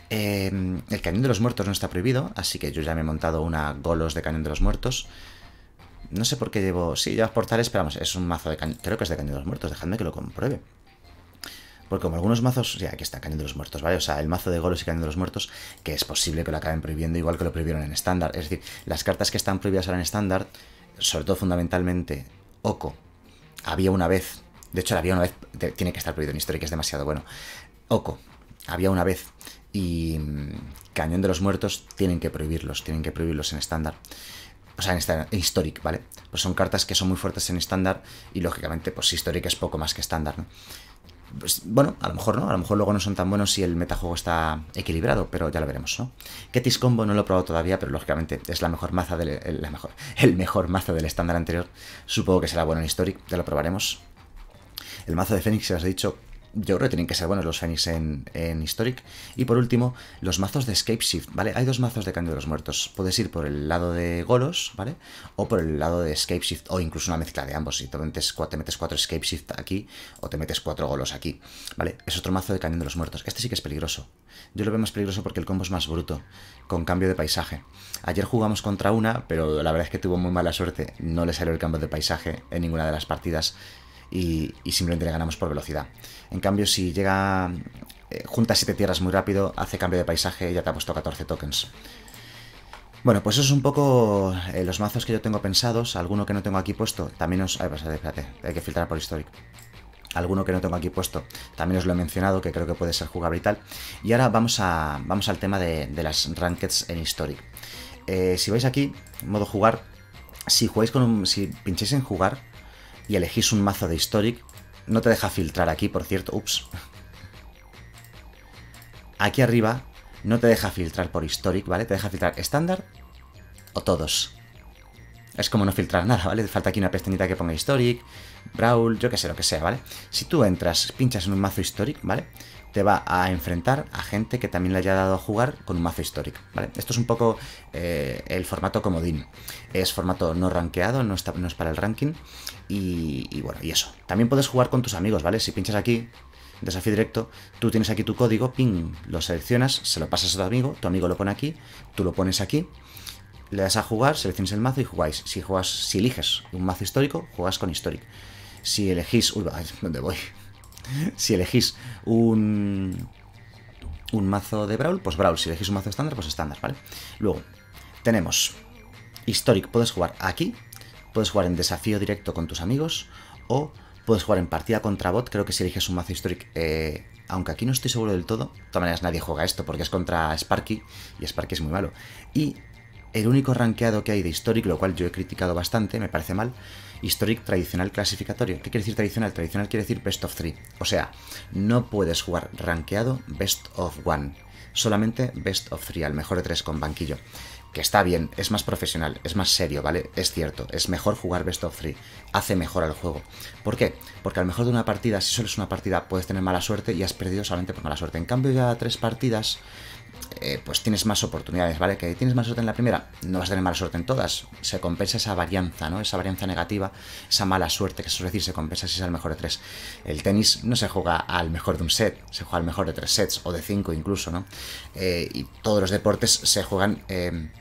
Eh, el Cañón de los Muertos no está prohibido, así que yo ya me he montado una Golos de Cañón de los Muertos. No sé por qué llevo... Sí, llevas portales, pero vamos, es un mazo de cañón... Creo que es de Cañón de los Muertos, dejadme que lo compruebe. Porque como algunos mazos, o sea, aquí está Cañón de los Muertos, ¿vale? O sea, el mazo de Golos y Cañón de los Muertos, que es posible que lo acaben prohibiendo igual que lo prohibieron en estándar. Es decir, las cartas que están prohibidas ahora en estándar, sobre todo fundamentalmente Oco, había una vez, de hecho la había una vez, tiene que estar prohibido en Historic, es demasiado bueno. Oco, había una vez, y mm, Cañón de los Muertos tienen que prohibirlos, tienen que prohibirlos en estándar o sea, en, en Historic, ¿vale? Pues son cartas que son muy fuertes en estándar y lógicamente, pues Historic es poco más que estándar, ¿no? Pues, bueno, a lo mejor no, a lo mejor luego no son tan buenos si el metajuego está equilibrado, pero ya lo veremos, ¿no? Ketis Combo no lo he probado todavía, pero lógicamente es la mejor maza del, el, mejor, el mejor mazo del estándar anterior. Supongo que será bueno en Historic, ya lo probaremos. El mazo de Fénix, se os he dicho, yo creo que tienen que ser buenos los Phoenix en, Historic. Y por último, los mazos de Escape Shift, ¿vale? Hay dos mazos de cambio de los muertos. Puedes ir por el lado de Golos, ¿vale? O por el lado de Escape Shift, o incluso una mezcla de ambos. Si te metes, te metes cuatro Escape Shift aquí, o te metes cuatro Golos aquí, ¿vale? Es otro mazo de cambio de los muertos. Este sí que es peligroso. Yo lo veo más peligroso porque el combo es más bruto, con cambio de paisaje. Ayer jugamos contra una, pero la verdad es que tuvo muy mala suerte. No le salió el cambio de paisaje en ninguna de las partidas. Y, y simplemente le ganamos por velocidad. En cambio, si llega eh, junta 7 tierras muy rápido, hace cambio de paisaje y ya te ha puesto 14 tokens. Bueno, pues eso es un poco eh, los mazos que yo tengo pensados. Alguno que no tengo aquí puesto, también os... Ay, pues, espérate, hay que filtrar por Historic alguno que no tengo aquí puesto, también os lo he mencionado, que creo que puede ser jugable y tal. Y ahora vamos, a, vamos al tema de, las Rankeds en Historic. Eh, si vais aquí, modo jugar, si jugáis con si pincháis en jugar y elegís un mazo de Historic, no te deja filtrar aquí, por cierto. Ups. Aquí arriba no te deja filtrar por historic, ¿vale? Te deja filtrar estándar o todos. Es como no filtrar nada, ¿vale? Falta aquí una pestañita que ponga Historic, Brawl, yo que sé, lo que sea, ¿vale? Si tú entras, pinchas en un mazo Historic, ¿vale? te va a enfrentar a gente que también le haya dado a jugar con un mazo Historic, ¿vale? Esto es un poco eh, el formato comodín. Es formato no rankeado, no, está, es para el ranking. Y, y, bueno, y eso. También puedes jugar con tus amigos, ¿vale? Si pinchas aquí, desafío directo, tú tienes aquí tu código, ping, lo seleccionas, se lo pasas a tu amigo, tu amigo lo pone aquí, tú lo pones aquí le das a jugar, seleccionas el mazo y jugáis. Si juegas, si eliges un mazo histórico, juegas con Historic. Si elegís. Uy, ¿dónde voy? si elegís un. Un mazo de Brawl, pues Brawl. Si elegís un mazo estándar, pues estándar, ¿vale? Luego, tenemos Historic, puedes jugar aquí, puedes jugar en desafío directo con tus amigos o puedes jugar en partida contra bot. Creo que si eliges un mazo Historic, eh, aunque aquí no estoy seguro del todo, de todas maneras nadie juega esto porque es contra Sparky y Sparky es muy malo. Y el único rankeado que hay de Historic, lo cual yo he criticado bastante, me parece mal. Historic tradicional clasificatorio. ¿Qué quiere decir tradicional? Tradicional quiere decir best of three. O sea, no puedes jugar rankeado best of one. Solamente best of three, al mejor de tres con banquillo. Que está bien, es más profesional, es más serio, ¿vale? Es cierto, es mejor jugar best of three, hace mejor al juego. ¿Por qué? Porque al mejor de una partida, si solo es una partida, puedes tener mala suerte y has perdido solamente por mala suerte. En cambio, ya tres partidas eh, pues tienes más oportunidades, ¿vale? Que tienes más suerte en la primera, no vas a tener mala suerte en todas. Se compensa esa varianza, ¿no? Esa varianza negativa, esa mala suerte que suele decir, se compensa si es al mejor de tres. El tenis no se juega al mejor de un set, se juega al mejor de tres sets o de cinco incluso, ¿no? Eh, y todos los deportes se juegan... Eh,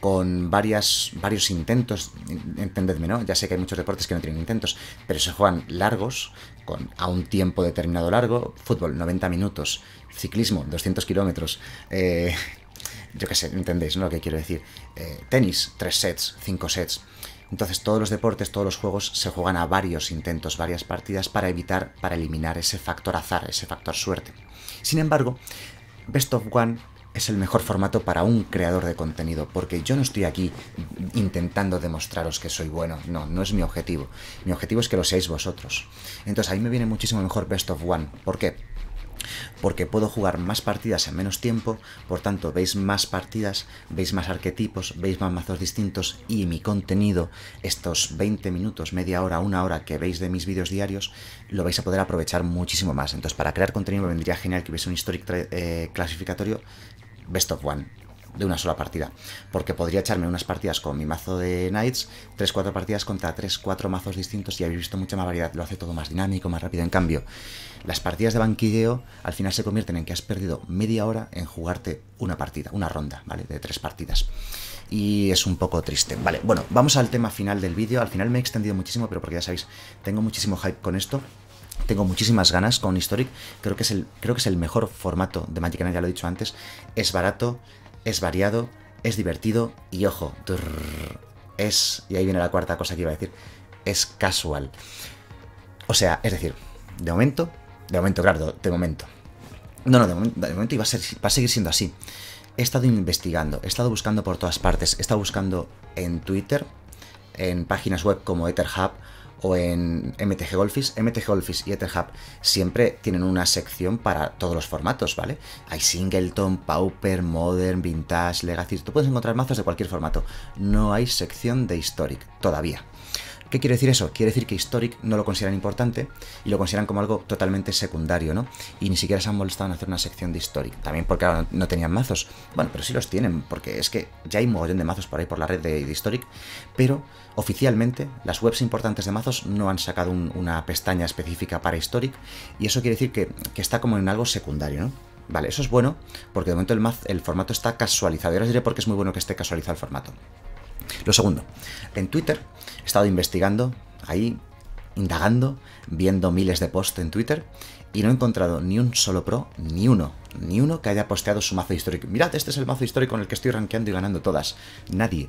con varias, varios intentos, entendedme, ¿no? Ya sé que hay muchos deportes que no tienen intentos, pero se juegan largos, con, a un tiempo determinado largo, fútbol 90 minutos, ciclismo, 200 kilómetros. Eh, yo qué sé, entendéis lo que quiero decir. Eh, tenis, tres sets, cinco sets. Entonces todos los deportes, todos los juegos se juegan a varios intentos, varias partidas para evitar, para eliminar ese factor azar, ese factor suerte. Sin embargo, Best of One es el mejor formato para un creador de contenido, porque yo no estoy aquí intentando demostraros que soy bueno, no, no es mi objetivo. Mi objetivo es que lo seáis vosotros. Entonces ahí me viene muchísimo mejor Best of One. ¿Por qué? porque puedo jugar más partidas en menos tiempo, por tanto veis más partidas, veis más arquetipos, veis más mazos distintos y mi contenido, estos 20 minutos, media hora, una hora que veis de mis vídeos diarios, lo vais a poder aprovechar muchísimo más. Entonces para crear contenido me vendría genial que hubiese un historic eh, clasificatorio best of one de una sola partida. Porque podría echarme unas partidas con mi mazo de Knights, 3-4 partidas contra 3-4 mazos distintos y habéis visto mucha más variedad. Lo hace todo más dinámico, más rápido. En cambio, las partidas de banquilleo al final se convierten en que has perdido media hora en jugarte una partida, una ronda, ¿vale? De tres partidas. Y es un poco triste. Vale, bueno, vamos al tema final del vídeo. Al final me he extendido muchísimo, pero porque ya sabéis, tengo muchísimo hype con esto. Tengo muchísimas ganas con Historic. Creo que es el, creo que es el mejor formato de Magic Arena, ya lo he dicho antes. Es barato, es variado, es divertido y ojo, es, y ahí viene la cuarta cosa que iba a decir, es casual. O sea, es decir, de momento, de momento, claro, de momento. No, no, de momento, de iba a, va a seguir siendo así. He estado investigando, he estado buscando por todas partes, he estado buscando en Twitter, en páginas web como EtherHub, o en MTG Golfis, MTG Golfis y EtherHub siempre tienen una sección para todos los formatos, ¿vale? Hay Singleton, Pauper, Modern, Vintage, Legacy, tú puedes encontrar mazos de cualquier formato. No hay sección de Historic todavía. ¿Qué quiere decir eso? Quiere decir que Historic no lo consideran importante y lo consideran como algo totalmente secundario, ¿no? Y ni siquiera se han molestado en hacer una sección de Historic. También porque ah, no tenían mazos. Bueno, pero sí los tienen, porque es que ya hay un mogollón de mazos por ahí por la red de, Historic, pero oficialmente las webs importantes de mazos no han sacado una pestaña específica para Historic y eso quiere decir que, está como en algo secundario, ¿no? Vale, eso es bueno, porque de momento el, el formato está casualizado. Y ahora os diré por qué es muy bueno que esté casualizado el formato. Lo segundo, en Twitter he estado investigando, ahí, indagando, viendo miles de posts en Twitter y no he encontrado ni un solo pro, ni uno, ni uno que haya posteado su mazo histórico. Mirad, este es el mazo histórico en el que estoy rankeando y ganando todas. Nadie.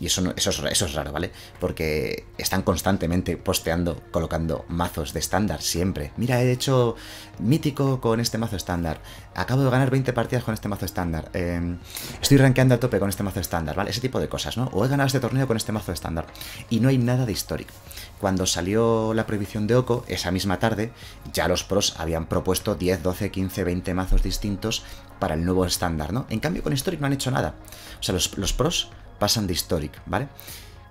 Y eso, eso, es, raro, ¿vale? Porque están constantemente posteando, colocando mazos de estándar siempre. Mira, he hecho mítico con este mazo estándar. Acabo de ganar 20 partidas con este mazo estándar. Em, estoy rankeando a tope con este mazo estándar, ¿vale? Ese tipo de cosas, ¿no? O he ganado este torneo con este mazo estándar. Y no hay nada de histórico. Cuando salió la prohibición de Oco, esa misma tarde, ya los pros habían propuesto 10, 12, 15, 20 mazos distintos para el nuevo estándar, ¿no? En cambio, con Historic no han hecho nada. O sea, los, pros pasan de Historic, ¿vale?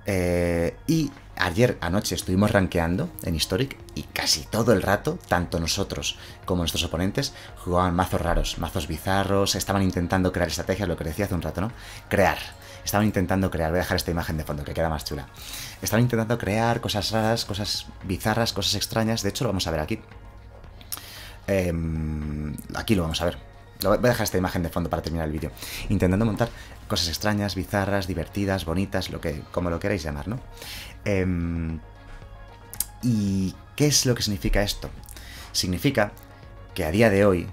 Eh, y ayer anoche estuvimos rankeando en Historic y casi todo el rato, tanto nosotros como nuestros oponentes, jugaban mazos raros, mazos bizarros, estaban intentando crear estrategias, lo que decía hace un rato, ¿no? Crear. Estaban intentando crear. Voy a dejar esta imagen de fondo que queda más chula están intentando crear cosas raras, cosas bizarras, cosas extrañas. De hecho, lo vamos a ver aquí. Em, aquí lo vamos a ver. Voy a dejar esta imagen de fondo para terminar el vídeo. Intentando montar cosas extrañas, bizarras, divertidas, bonitas, lo que, como lo queráis llamar, ¿no? Em, ¿Y qué es lo que significa esto? Significa que a día de hoy,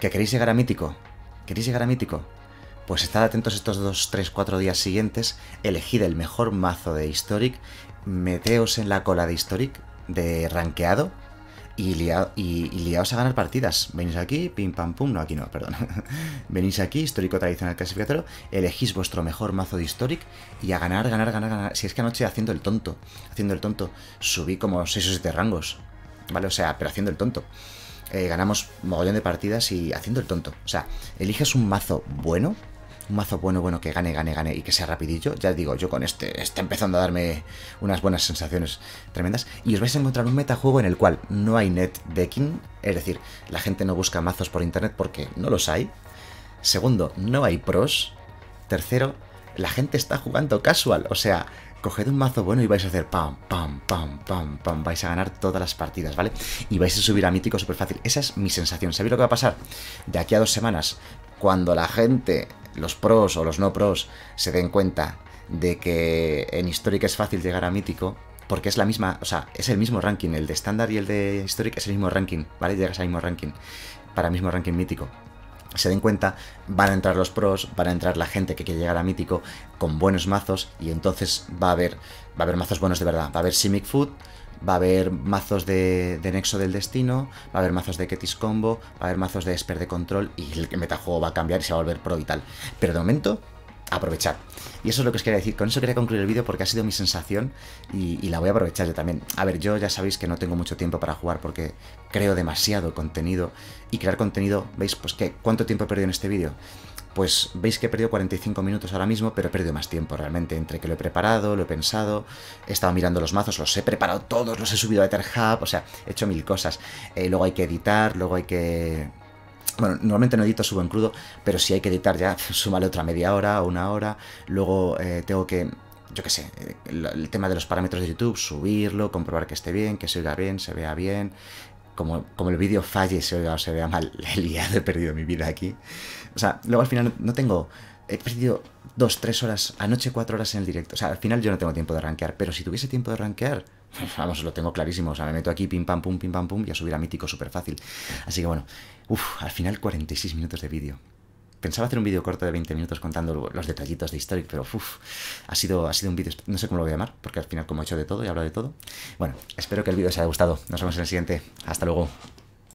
que queréis llegar a mítico, queréis llegar a mítico, pues estad atentos estos 2, 3, 4 días siguientes, elegid el mejor mazo de Historic, meteos en la cola de Historic, de ranqueado, y, y, liaos a ganar partidas. Venís aquí, pim pam pum, no, aquí no, perdón. Venís aquí, histórico tradicional clasificatorio, elegís vuestro mejor mazo de Historic y a ganar, ganar, ganar, ganar. Si es que anoche haciendo el tonto, haciendo el tonto, subí como 6 o 7 rangos, ¿vale? O sea, pero haciendo el tonto. Eh, ganamos mogollón de partidas y haciendo el tonto. O sea, eliges un mazo bueno, un mazo bueno, bueno, que gane, gane, gane y que sea rapidillo. Ya digo, yo con este está empezando a darme unas buenas sensaciones tremendas. Y os vais a encontrar un metajuego en el cual no hay net decking, es decir, la gente no busca mazos por internet porque no los hay. Segundo, no hay pros. Tercero, la gente está jugando casual, o sea, coged un mazo bueno y vais a hacer pam, pam, pam, pam, pam. Vais a ganar todas las partidas, ¿vale? Y vais a subir a mítico súper fácil. Esa es mi sensación. ¿Sabéis lo que va a pasar? De aquí a dos semanas, cuando la gente los pros o los no pros se den cuenta de que en Historic es fácil llegar a mítico, porque es la misma, o sea, es el mismo ranking, el de estándar y el de Historic es el mismo ranking, ¿vale? Llegas al mismo ranking, para el mismo ranking mítico se den cuenta, van a entrar los pros, van a entrar la gente que quiere llegar a mítico con buenos mazos y entonces va a haber, va a haber mazos buenos de verdad. Va a haber Simic Food, va a haber mazos de, de Nexo del Destino, va a haber mazos de Ketis Combo, va a haber mazos de Esper de Control y el metajuego va a cambiar y se va a volver pro y tal. Pero de momento aprovechar. Y eso es lo que os quería decir. Con eso quería concluir el vídeo porque ha sido mi sensación y, la voy a aprovechar yo también. A ver, yo ya sabéis que no tengo mucho tiempo para jugar porque creo demasiado contenido y crear contenido, ¿veis? Pues que cuánto tiempo he perdido en este vídeo. Pues veis que he perdido 45 minutos ahora mismo, pero he perdido más tiempo realmente, entre que lo he preparado, lo he pensado, he estado mirando los mazos, los he preparado todos, los he subido a EtherHub. o sea, he hecho mil cosas. Eh, luego hay que editar, luego hay que bueno, normalmente no edito subo en crudo, pero si hay que editar ya, súmale otra media hora o una hora. Luego eh, tengo que, yo qué sé, eh, el, tema de los parámetros de YouTube, subirlo, comprobar que esté bien, que se oiga bien, se vea bien. Como, como el vídeo falle, se oiga o se vea mal, he liado, he perdido mi vida aquí. O sea, luego al final no tengo he perdido dos, tres horas, anoche cuatro horas en el directo. O sea, al final yo no tengo tiempo de rankear, pero si tuviese tiempo de rankear, vamos, lo tengo clarísimo. O sea, me meto aquí, pim pam pum, pim pam pum, y a subir a mítico súper fácil. Así que bueno, Uf, al final 46 minutos de vídeo. Pensaba hacer un vídeo corto de 20 minutos contando los detallitos de Historic, pero uf, ha sido, ha sido un vídeo, no sé cómo lo voy a llamar, porque al final como he hecho de todo y hablo de todo. Bueno, espero que el vídeo os haya gustado. Nos vemos en el siguiente. Hasta luego.